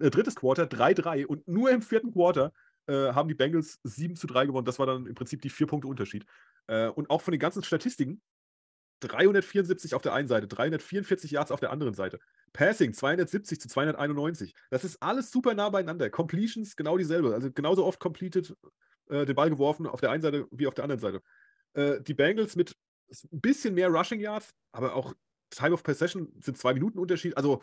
äh, drittes Quarter 3-3 und nur im vierten Quarter äh, haben die Bengals 7 3 gewonnen. Das war dann im Prinzip die vier Punkte Unterschied. Äh, und auch von den ganzen Statistiken, 374 auf der einen Seite, 344 Yards auf der anderen Seite. Passing 270 zu 291. Das ist alles super nah beieinander. Completions genau dieselbe. Also genauso oft completed äh, den Ball geworfen auf der einen Seite wie auf der anderen Seite. Äh, die Bengals mit ein bisschen mehr Rushing Yards, aber auch Time of Possession sind zwei Minuten Unterschied. Also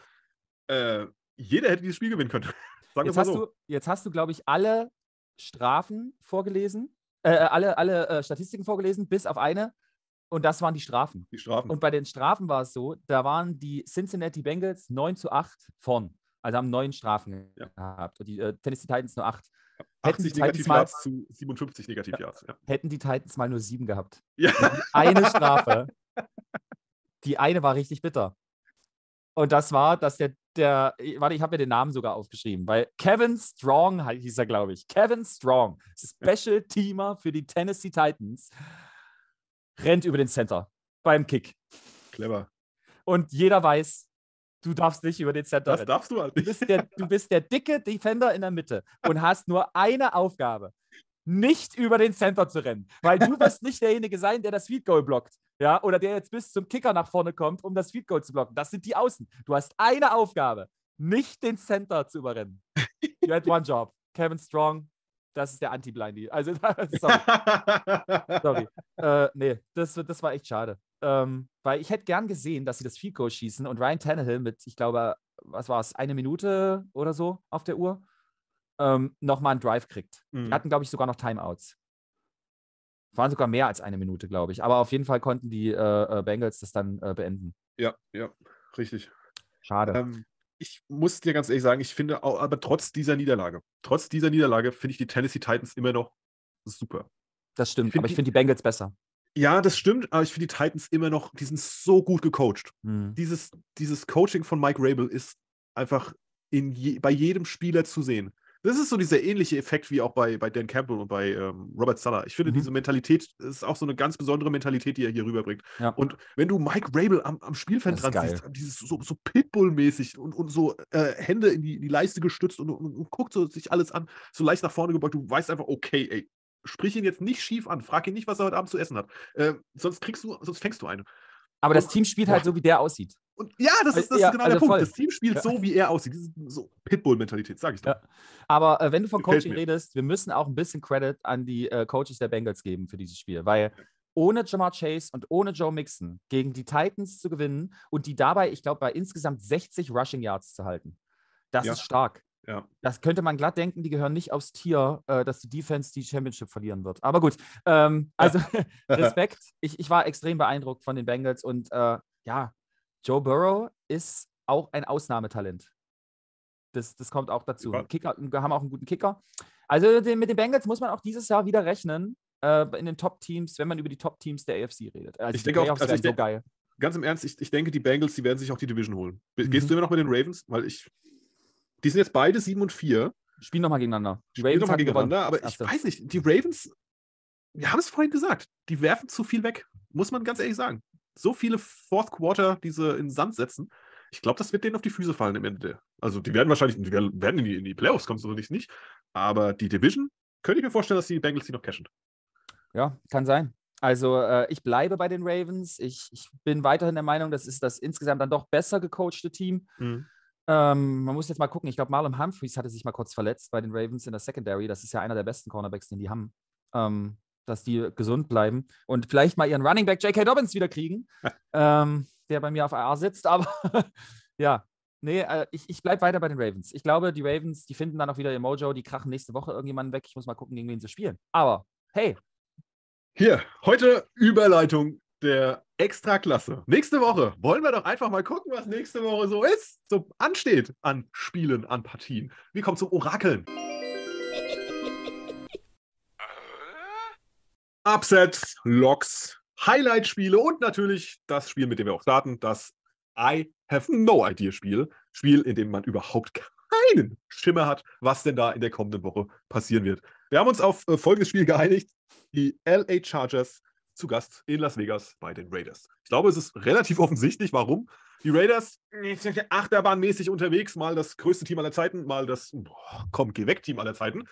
äh, jeder hätte dieses Spiel gewinnen können. Sagen jetzt, hast so. du, jetzt hast du, glaube ich, alle Strafen vorgelesen, äh, äh, alle, alle äh, Statistiken vorgelesen, bis auf eine. Und das waren die Strafen. Die Strafen. Und bei den Strafen war es so, da waren die Cincinnati Bengals 9 zu 8 vorn. Also haben neun Strafen ja. gehabt. Und die äh, Tennessee Titans nur 8. 80 negativ mal, zu 57 negativ ja. Hätten die Titans mal nur sieben gehabt. Ja. Eine Strafe. die eine war richtig bitter. Und das war, dass der, der warte, ich habe mir den Namen sogar aufgeschrieben, weil Kevin Strong hieß er, glaube ich. Kevin Strong, Special Teamer für die Tennessee Titans, rennt über den Center beim Kick. Clever. Und jeder weiß, du darfst nicht über den Center das rennen. Das darfst du halt nicht. Du bist, der, du bist der dicke Defender in der Mitte und hast nur eine Aufgabe nicht über den Center zu rennen, weil du wirst nicht derjenige sein, der das Feed Goal blockt, ja, oder der jetzt bis zum Kicker nach vorne kommt, um das Feed Goal zu blocken. Das sind die Außen. Du hast eine Aufgabe, nicht den Center zu überrennen. You had one job. Kevin Strong, das ist der Anti-Blindy. Also, sorry. sorry. Äh, nee, das, das war echt schade. Ähm, weil ich hätte gern gesehen, dass sie das Fico schießen und Ryan Tannehill mit, ich glaube, was war es, eine Minute oder so auf der Uhr, ähm, nochmal einen Drive kriegt. Mhm. Die hatten, glaube ich, sogar noch Timeouts. Waren sogar mehr als eine Minute, glaube ich. Aber auf jeden Fall konnten die äh, äh Bengals das dann äh, beenden. Ja, ja, richtig. Schade. Ähm, ich muss dir ganz ehrlich sagen, ich finde auch, aber trotz dieser Niederlage, trotz dieser Niederlage finde ich die Tennessee Titans immer noch super. Das stimmt, ich aber ich finde die Bengals besser. Ja, das stimmt, aber ich finde die Titans immer noch, die sind so gut gecoacht. Mhm. Dieses, dieses Coaching von Mike Rabel ist einfach je, bei jedem Spieler zu sehen. Das ist so dieser ähnliche Effekt wie auch bei, bei Dan Campbell und bei ähm, Robert Sutter. Ich finde, mhm. diese Mentalität ist auch so eine ganz besondere Mentalität, die er hier rüberbringt. Ja. Und wenn du Mike Rabel am, am Spielfeld dran siehst, äh, dieses so, so Pitbull-mäßig und, und so äh, Hände in die, in die Leiste gestützt und, und, und guckt so sich alles an, so leicht nach vorne gebeugt, du weißt einfach, okay, ey, sprich ihn jetzt nicht schief an, frag ihn nicht, was er heute Abend zu essen hat. Äh, sonst kriegst du, sonst fängst du einen. Aber das Team spielt halt so, wie der aussieht. Und ja, das ist, das ja, ist genau also der Punkt. Voll. Das Team spielt ja. so, wie er aussieht. so Pitbull-Mentalität, sag ich doch. Ja. Aber äh, wenn du von Gefällt Coaching mir. redest, wir müssen auch ein bisschen Credit an die äh, Coaches der Bengals geben für dieses Spiel, weil ohne Jamar Chase und ohne Joe Mixon gegen die Titans zu gewinnen und die dabei, ich glaube, bei insgesamt 60 Rushing Yards zu halten, das ist stark. Ja. Das könnte man glatt denken, die gehören nicht aufs Tier, äh, dass die Defense die Championship verlieren wird. Aber gut, ähm, also Respekt. Ich, ich war extrem beeindruckt von den Bengals und äh, ja, Joe Burrow ist auch ein Ausnahmetalent. Das, das kommt auch dazu. Ja. Kicker, wir haben auch einen guten Kicker. Also den, mit den Bengals muss man auch dieses Jahr wieder rechnen äh, in den Top-Teams, wenn man über die Top-Teams der AFC redet. Also ich denke auch, also ich so geil. Ganz im Ernst, ich, ich denke, die Bengals, die werden sich auch die Division holen. Mhm. Gehst du immer noch mit den Ravens? Weil ich. Die sind jetzt beide 7 und 4. Spielen nochmal gegeneinander. Die Spielen nochmal gegeneinander, aber ich weiß nicht, die Ravens, wir haben es vorhin gesagt, die werfen zu viel weg. Muss man ganz ehrlich sagen so viele Fourth Quarter diese in den Sand setzen. Ich glaube, das wird denen auf die Füße fallen im Ende. Also die werden wahrscheinlich, die werden in die, in die Playoffs kommen, so nicht, nicht. Aber die Division könnte ich mir vorstellen, dass die Bengals die noch cashen. Ja, kann sein. Also äh, ich bleibe bei den Ravens. Ich, ich, bin weiterhin der Meinung, das ist das insgesamt dann doch besser gecoachte Team. Mhm. Ähm, man muss jetzt mal gucken. Ich glaube, Marlon Humphreys hatte sich mal kurz verletzt bei den Ravens in der Secondary. Das ist ja einer der besten Cornerbacks, den die haben. Ähm, dass die gesund bleiben und vielleicht mal ihren Running Back J.K. Dobbins wieder kriegen, ähm, der bei mir auf AR sitzt. Aber ja, nee, äh, ich, ich bleibe weiter bei den Ravens. Ich glaube, die Ravens, die finden dann auch wieder ihr Mojo, die krachen nächste Woche irgendjemanden weg. Ich muss mal gucken, gegen wen sie spielen. Aber hey. Hier, heute Überleitung der Extraklasse. Nächste Woche wollen wir doch einfach mal gucken, was nächste Woche so ist, so ansteht an Spielen, an Partien. Wir kommen zum Orakeln. Upsets, Logs, Highlight-Spiele und natürlich das Spiel, mit dem wir auch starten, das I Have No Idea Spiel. Spiel, in dem man überhaupt keinen Schimmer hat, was denn da in der kommenden Woche passieren wird. Wir haben uns auf äh, folgendes Spiel geeinigt: die LA Chargers zu Gast in Las Vegas bei den Raiders. Ich glaube, es ist relativ offensichtlich, warum. Die Raiders achterbahnmäßig unterwegs, mal das größte Team aller Zeiten, mal das boah, komm, geh weg Team aller Zeiten.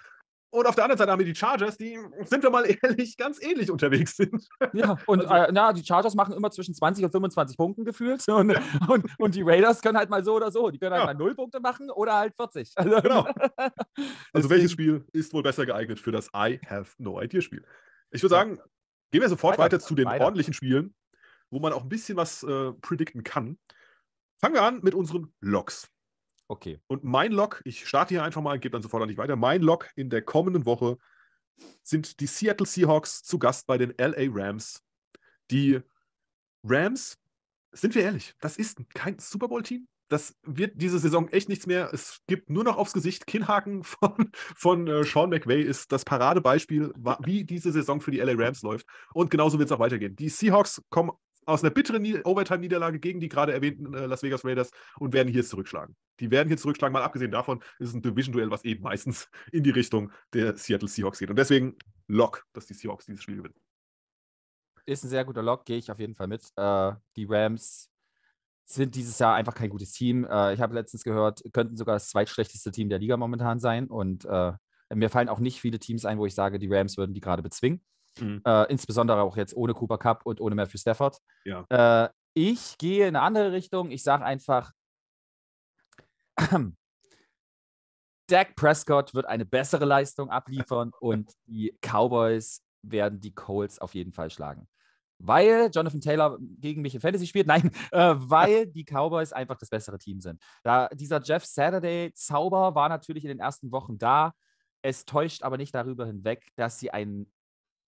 Und auf der anderen Seite haben wir die Chargers, die, sind wir mal ehrlich, ganz ähnlich unterwegs sind. Ja, und also, äh, na, die Chargers machen immer zwischen 20 und 25 Punkten gefühlt. Und, ja. und, und, die Raiders können halt mal so oder so. Die können halt ja. mal 0 Punkte machen oder halt 40. Also, genau. also welches Spiel ist wohl besser geeignet für das I have no idea Spiel? Ich würde sagen, gehen wir sofort weiter, weiter zu den weiter. ordentlichen Spielen, wo man auch ein bisschen was äh, predikten kann. Fangen wir an mit unseren Logs. Okay. Und mein Log, ich starte hier einfach mal, gebe dann sofort auch nicht weiter. Mein Log in der kommenden Woche sind die Seattle Seahawks zu Gast bei den LA Rams. Die Rams, sind wir ehrlich, das ist kein Super Bowl-Team. Das wird diese Saison echt nichts mehr. Es gibt nur noch aufs Gesicht. Kinnhaken von, von äh, Sean McVay ist das Paradebeispiel, wie diese Saison für die LA Rams läuft. Und genauso wird es auch weitergehen. Die Seahawks kommen aus einer bitteren Overtime-Niederlage gegen die gerade erwähnten äh, Las Vegas Raiders und werden hier zurückschlagen. Die werden hier zurückschlagen, mal abgesehen davon, ist es ein Division-Duell, was eben meistens in die Richtung der Seattle Seahawks geht. Und deswegen Lock, dass die Seahawks dieses Spiel gewinnen. Ist ein sehr guter Lock, gehe ich auf jeden Fall mit. Äh, die Rams sind dieses Jahr einfach kein gutes Team. Äh, ich habe letztens gehört, könnten sogar das zweitschlechteste Team der Liga momentan sein. Und äh, mir fallen auch nicht viele Teams ein, wo ich sage, die Rams würden die gerade bezwingen. Mhm. Äh, insbesondere auch jetzt ohne Cooper Cup und ohne Matthew Stafford. Ja. Äh, ich gehe in eine andere Richtung. Ich sage einfach, Dak Prescott wird eine bessere Leistung abliefern und die Cowboys werden die Colts auf jeden Fall schlagen. Weil Jonathan Taylor gegen mich in Fantasy spielt? Nein, äh, weil die Cowboys einfach das bessere Team sind. Da, dieser Jeff Saturday-Zauber war natürlich in den ersten Wochen da. Es täuscht aber nicht darüber hinweg, dass sie einen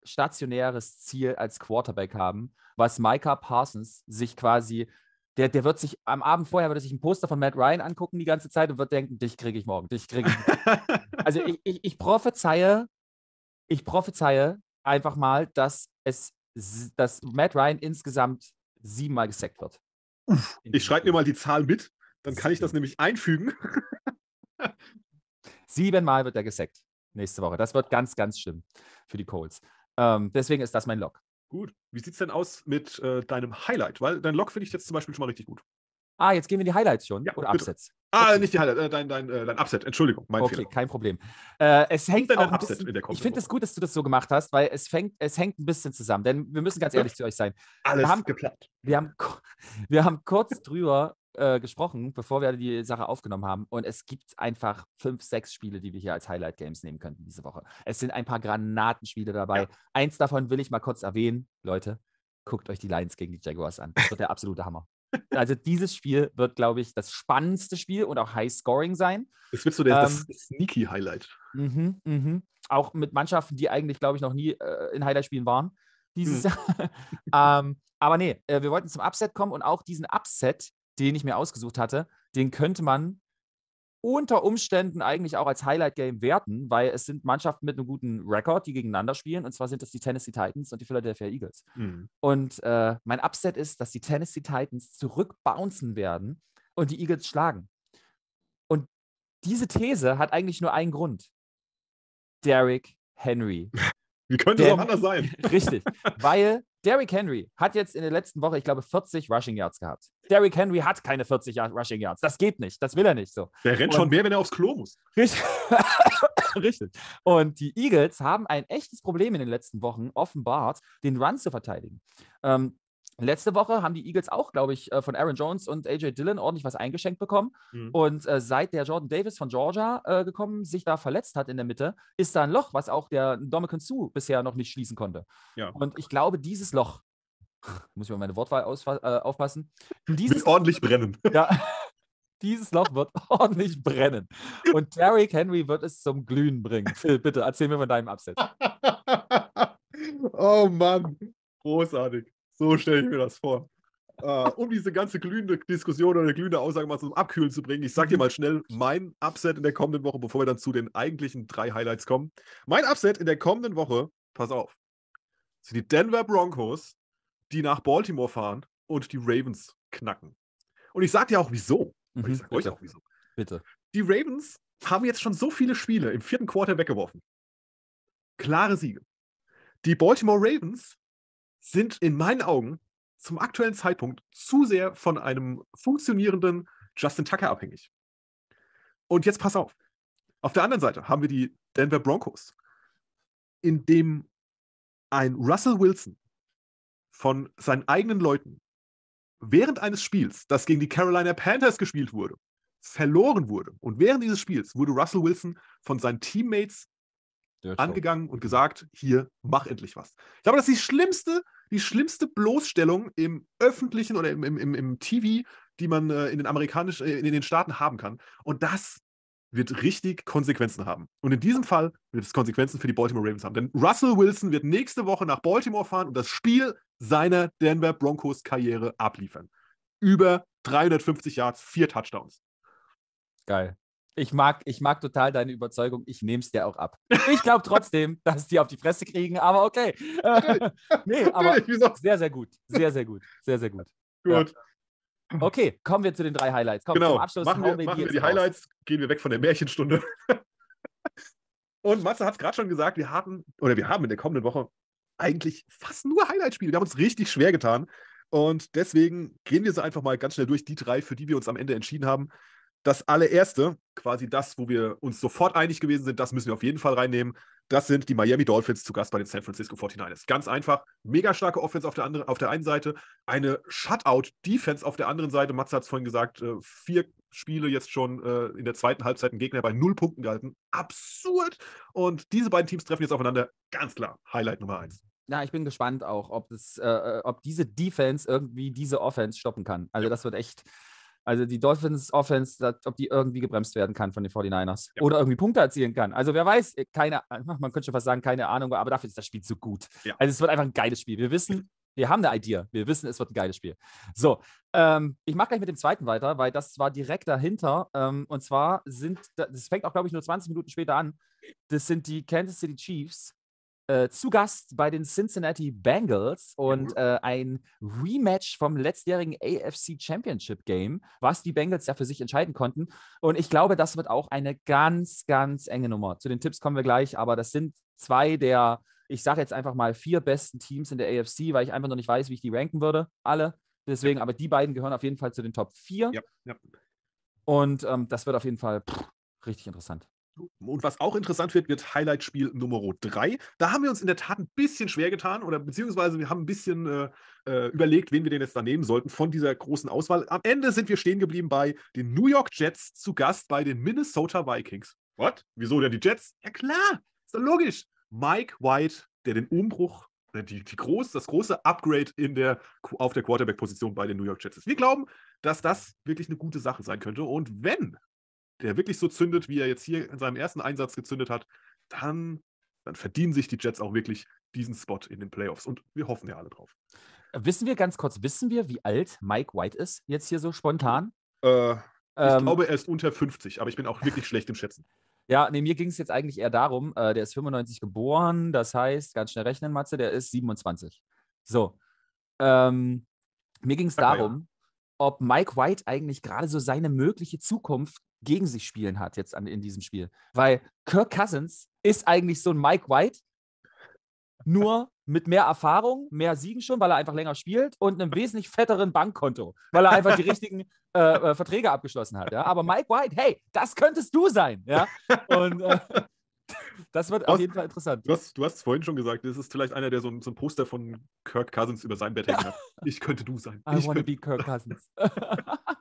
stationäres Ziel als Quarterback haben, was Micah Parsons sich quasi, der, der wird sich am Abend vorher wird sich ein Poster von Matt Ryan angucken die ganze Zeit und wird denken, dich kriege ich morgen, dich kriege ich. Morgen. also ich, ich, ich prophezeie, ich prophezeie einfach mal, dass es, dass Matt Ryan insgesamt siebenmal gesackt wird. Ich schreibe mir mal die Zahl mit, dann kann ich das nämlich einfügen. Siebenmal wird er gesackt nächste Woche. Das wird ganz, ganz schlimm für die Colts. Ähm, deswegen ist das mein Log. Gut. Wie sieht es denn aus mit äh, deinem Highlight? Weil dein Log finde ich jetzt zum Beispiel schon mal richtig gut. Ah, jetzt gehen wir in die Highlights schon. Ja, Oder bitte. Upsets. Ah, okay. nicht die Highlights, äh, dein, dein, äh, dein Upset, Entschuldigung, mein okay, Fehler. Okay, kein Problem. Äh, es hängt auch ein bisschen, Ich finde es gut, dass du das so gemacht hast, weil es, fängt, es hängt ein bisschen zusammen. Denn wir müssen ganz ehrlich ja. zu euch sein. Alles wir haben, geplant. Wir haben, wir haben kurz drüber äh, gesprochen, bevor wir die Sache aufgenommen haben. Und es gibt einfach fünf, sechs Spiele, die wir hier als Highlight Games nehmen könnten diese Woche. Es sind ein paar Granatenspiele dabei. Ja. Eins davon will ich mal kurz erwähnen, Leute. Guckt euch die Lions gegen die Jaguars an. Das wird der absolute Hammer. Also dieses Spiel wird, glaube ich, das spannendste Spiel und auch High-Scoring sein. Es wird so der, ähm, das Sneaky-Highlight. Mhm, mhm. Auch mit Mannschaften, die eigentlich, glaube ich, noch nie äh, in Highlight-Spielen waren dieses hm. Jahr. ähm, aber nee, äh, wir wollten zum Upset kommen und auch diesen Upset den ich mir ausgesucht hatte, den könnte man unter Umständen eigentlich auch als Highlight-Game werten, weil es sind Mannschaften mit einem guten Rekord, die gegeneinander spielen. Und zwar sind das die Tennessee Titans und die Philadelphia Eagles. Mhm. Und äh, mein Upset ist, dass die Tennessee Titans zurückbouncen werden und die Eagles schlagen. Und diese These hat eigentlich nur einen Grund. Derrick Henry. Wie könnte es auch anders sein? Richtig, weil Derrick Henry hat jetzt in der letzten Woche, ich glaube, 40 Rushing Yards gehabt. Derrick Henry hat keine 40 Rushing Yards. Das geht nicht. Das will er nicht so. Der rennt Und schon mehr, wenn er aufs Klo muss. Richtig. richtig. Und die Eagles haben ein echtes Problem in den letzten Wochen offenbart, den Run zu verteidigen. Ähm, Letzte Woche haben die Eagles auch, glaube ich, äh, von Aaron Jones und AJ Dillon ordentlich was eingeschenkt bekommen. Mhm. Und äh, seit der Jordan Davis von Georgia äh, gekommen, sich da verletzt hat in der Mitte, ist da ein Loch, was auch der Dominican Sue bisher noch nicht schließen konnte. Ja. Und ich glaube, dieses Loch, muss ich mal meine Wortwahl äh, aufpassen, dieses wird ordentlich brennen. Ja, dieses Loch wird ordentlich brennen. Und Derrick Henry wird es zum Glühen bringen. Phil, bitte erzähl mir von deinem Upset. oh Mann, großartig. So stelle ich mir das vor. Äh, um diese ganze glühende Diskussion oder glühende Aussage mal zum Abkühlen zu bringen, ich sage dir mal schnell mein Upset in der kommenden Woche, bevor wir dann zu den eigentlichen drei Highlights kommen. Mein Upset in der kommenden Woche, pass auf, sind die Denver Broncos, die nach Baltimore fahren und die Ravens knacken. Und ich sage dir auch wieso. Mhm, ich sage euch auch wieso. Bitte. Die Ravens haben jetzt schon so viele Spiele im vierten Quarter weggeworfen. Klare Siege. Die Baltimore Ravens sind in meinen Augen zum aktuellen Zeitpunkt zu sehr von einem funktionierenden Justin Tucker abhängig. Und jetzt pass auf. Auf der anderen Seite haben wir die Denver Broncos, in dem ein Russell Wilson von seinen eigenen Leuten während eines Spiels, das gegen die Carolina Panthers gespielt wurde, verloren wurde. Und während dieses Spiels wurde Russell Wilson von seinen Teammates angegangen und gesagt, hier, mach endlich was. Ich glaube, das ist die schlimmste, die schlimmste Bloßstellung im öffentlichen oder im, im, im TV, die man äh, in den amerikanischen, äh, in den Staaten haben kann. Und das wird richtig Konsequenzen haben. Und in diesem Fall wird es Konsequenzen für die Baltimore Ravens haben. Denn Russell Wilson wird nächste Woche nach Baltimore fahren und das Spiel seiner Denver Broncos Karriere abliefern. Über 350 Yards, vier Touchdowns. Geil ich mag, ich mag total deine Überzeugung. Ich nehme es dir auch ab. Ich glaube trotzdem, dass die auf die Fresse kriegen, aber okay. nee, aber sehr, sehr gut. Sehr, sehr gut. Sehr, sehr gut. Gut. Ja. Okay, kommen wir zu den drei Highlights. Kommen genau. zum Abschluss. Machen wir, machen wir die Highlights, raus. gehen wir weg von der Märchenstunde. Und Matze hat es gerade schon gesagt, wir hatten, oder wir haben in der kommenden Woche eigentlich fast nur Highlight-Spiele. Wir haben uns richtig schwer getan. Und deswegen gehen wir so einfach mal ganz schnell durch, die drei, für die wir uns am Ende entschieden haben. Das allererste, quasi das, wo wir uns sofort einig gewesen sind, das müssen wir auf jeden Fall reinnehmen. Das sind die Miami Dolphins zu Gast bei den San Francisco 49ers. Ganz einfach, mega starke Offense auf der, andere, auf der einen Seite, eine Shutout-Defense auf der anderen Seite. Matze hat es vorhin gesagt, äh, vier Spiele jetzt schon äh, in der zweiten Halbzeit ein Gegner bei null Punkten gehalten. Absurd! Und diese beiden Teams treffen jetzt aufeinander. Ganz klar, Highlight Nummer eins. ja, ich bin gespannt auch, ob, das, äh, äh ob diese Defense irgendwie diese Offense stoppen kann. Also, ja. das wird echt, also die Dolphins Offense, das, ob die irgendwie gebremst werden kann von den 49ers ja. oder irgendwie Punkte erzielen kann. Also wer weiß, äh, keine man könnte schon fast sagen, keine Ahnung, aber dafür ist das Spiel zu gut. Ja. Also es wird einfach ein geiles Spiel. Wir wissen, wir haben eine Idee. Wir wissen, es wird ein geiles Spiel. So, ähm, ich mache gleich mit dem zweiten weiter, weil das war direkt dahinter. Ähm, und zwar sind, das fängt auch, glaube ich, nur 20 Minuten später an. Das sind die Kansas City Chiefs äh, zu Gast bei den Cincinnati Bengals und mhm. äh, ein Rematch vom letztjährigen AFC Championship Game, was die Bengals ja für sich entscheiden konnten. Und ich glaube, das wird auch eine ganz, ganz enge Nummer. Zu den Tipps kommen wir gleich, aber das sind zwei der, ich sage jetzt einfach mal, vier besten Teams in der AFC, weil ich einfach noch nicht weiß, wie ich die ranken würde, alle. Deswegen, ja. aber die beiden gehören auf jeden Fall zu den Top 4. Ja. Ja. Und ähm, das wird auf jeden Fall pff, richtig interessant. Und was auch interessant wird, wird Highlight-Spiel Nummer 3. Da haben wir uns in der Tat ein bisschen schwer getan oder beziehungsweise wir haben ein bisschen äh, äh, überlegt, wen wir denn jetzt da nehmen sollten von dieser großen Auswahl. Am Ende sind wir stehen geblieben bei den New York Jets zu Gast bei den Minnesota Vikings. What? Wieso denn die Jets? Ja klar, ist doch logisch. Mike White, der den Umbruch äh, die, die groß, das große Upgrade in der, auf der Quarterback-Position bei den New York Jets ist. Wir glauben, dass das wirklich eine gute Sache sein könnte. Und wenn der wirklich so zündet, wie er jetzt hier in seinem ersten Einsatz gezündet hat, dann, dann verdienen sich die Jets auch wirklich diesen Spot in den Playoffs. Und wir hoffen ja alle drauf. Äh, wissen wir ganz kurz, wissen wir, wie alt Mike White ist, jetzt hier so spontan? Äh, ähm, ich ähm, glaube, er ist unter 50, aber ich bin auch wirklich schlecht im Schätzen. Ja, nee, mir ging es jetzt eigentlich eher darum, äh, der ist 95 geboren, das heißt, ganz schnell rechnen, Matze, der ist 27. So. Ähm, mir ging es darum, ja. ob Mike White eigentlich gerade so seine mögliche Zukunft gegen sich spielen hat jetzt an, in diesem Spiel. Weil Kirk Cousins ist eigentlich so ein Mike White, nur mit mehr Erfahrung, mehr Siegen schon, weil er einfach länger spielt und einem wesentlich fetteren Bankkonto, weil er einfach die richtigen äh, äh, Verträge abgeschlossen hat. Ja? Aber Mike White, hey, das könntest du sein. Ja? Und äh, das wird hast, auf jeden Fall interessant. Du hast, du hast es vorhin schon gesagt, das ist vielleicht einer, der so, so ein, Poster von Kirk Cousins über sein Bett hängen hat. Ich könnte du sein. I ich wanna be Kirk Cousins.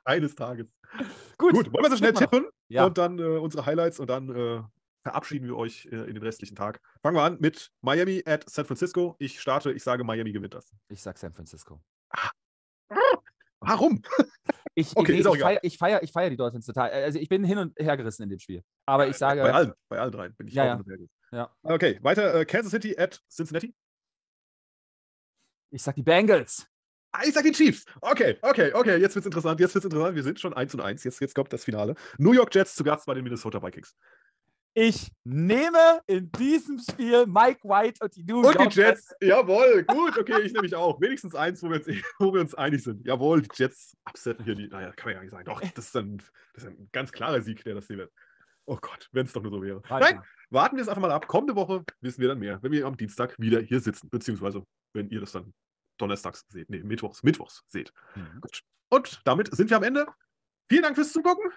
Eines Tages. Gut, Gut wollen wir so schnell tippen ja. und dann äh, unsere Highlights und dann äh, verabschieden wir euch äh, in den restlichen Tag. Fangen wir an mit Miami at San Francisco. Ich starte, ich sage, Miami gewinnt das. Ich sage San Francisco. Ah. Warum? Ich, okay, nee, ich feiere ich feier, ich feier die Dolphins total. Also ich bin hin und her gerissen in dem Spiel. Aber ich sage. Bei allen, bei allen dreien bin ich ja, ja. hin und her Ja. Okay, weiter. Äh, Kansas City at Cincinnati. Ich sag die Bengals. Ich sag die Chiefs. Okay, okay, okay. Jetzt wird's interessant. Jetzt wird's interessant. Wir sind schon 1 und 1. Jetzt, jetzt kommt das Finale. New York Jets zu Gast bei den Minnesota Vikings. Ich nehme in diesem Spiel Mike White und die New York Jets. Und die Jets. Jawohl, gut, okay, ich nehme mich auch. Wenigstens eins, wo wir, jetzt, wo wir, uns, einig sind. Jawohl, die Jets upsetten hier die. Naja, kann man ja nicht sagen. Doch, das ist ein, das ist ein ganz klarer Sieg, der das hier wird. Oh Gott, wenn es doch nur so wäre. Warte. Nein, warten wir es einfach mal ab. Kommende Woche wissen wir dann mehr, wenn wir am Dienstag wieder hier sitzen. Beziehungsweise, wenn ihr das dann donnerstags seht, nee, mittwochs, mittwochs seht. Mhm. Gut. Und damit sind wir am Ende. Vielen Dank fürs Zugucken.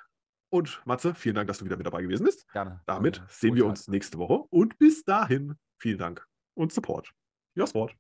Und Matze, vielen Dank, dass du wieder mit dabei gewesen bist. Gerne. Damit Gerne. sehen Gute wir uns Zeit. nächste Woche. Und bis dahin, vielen Dank und Support. Your Sport.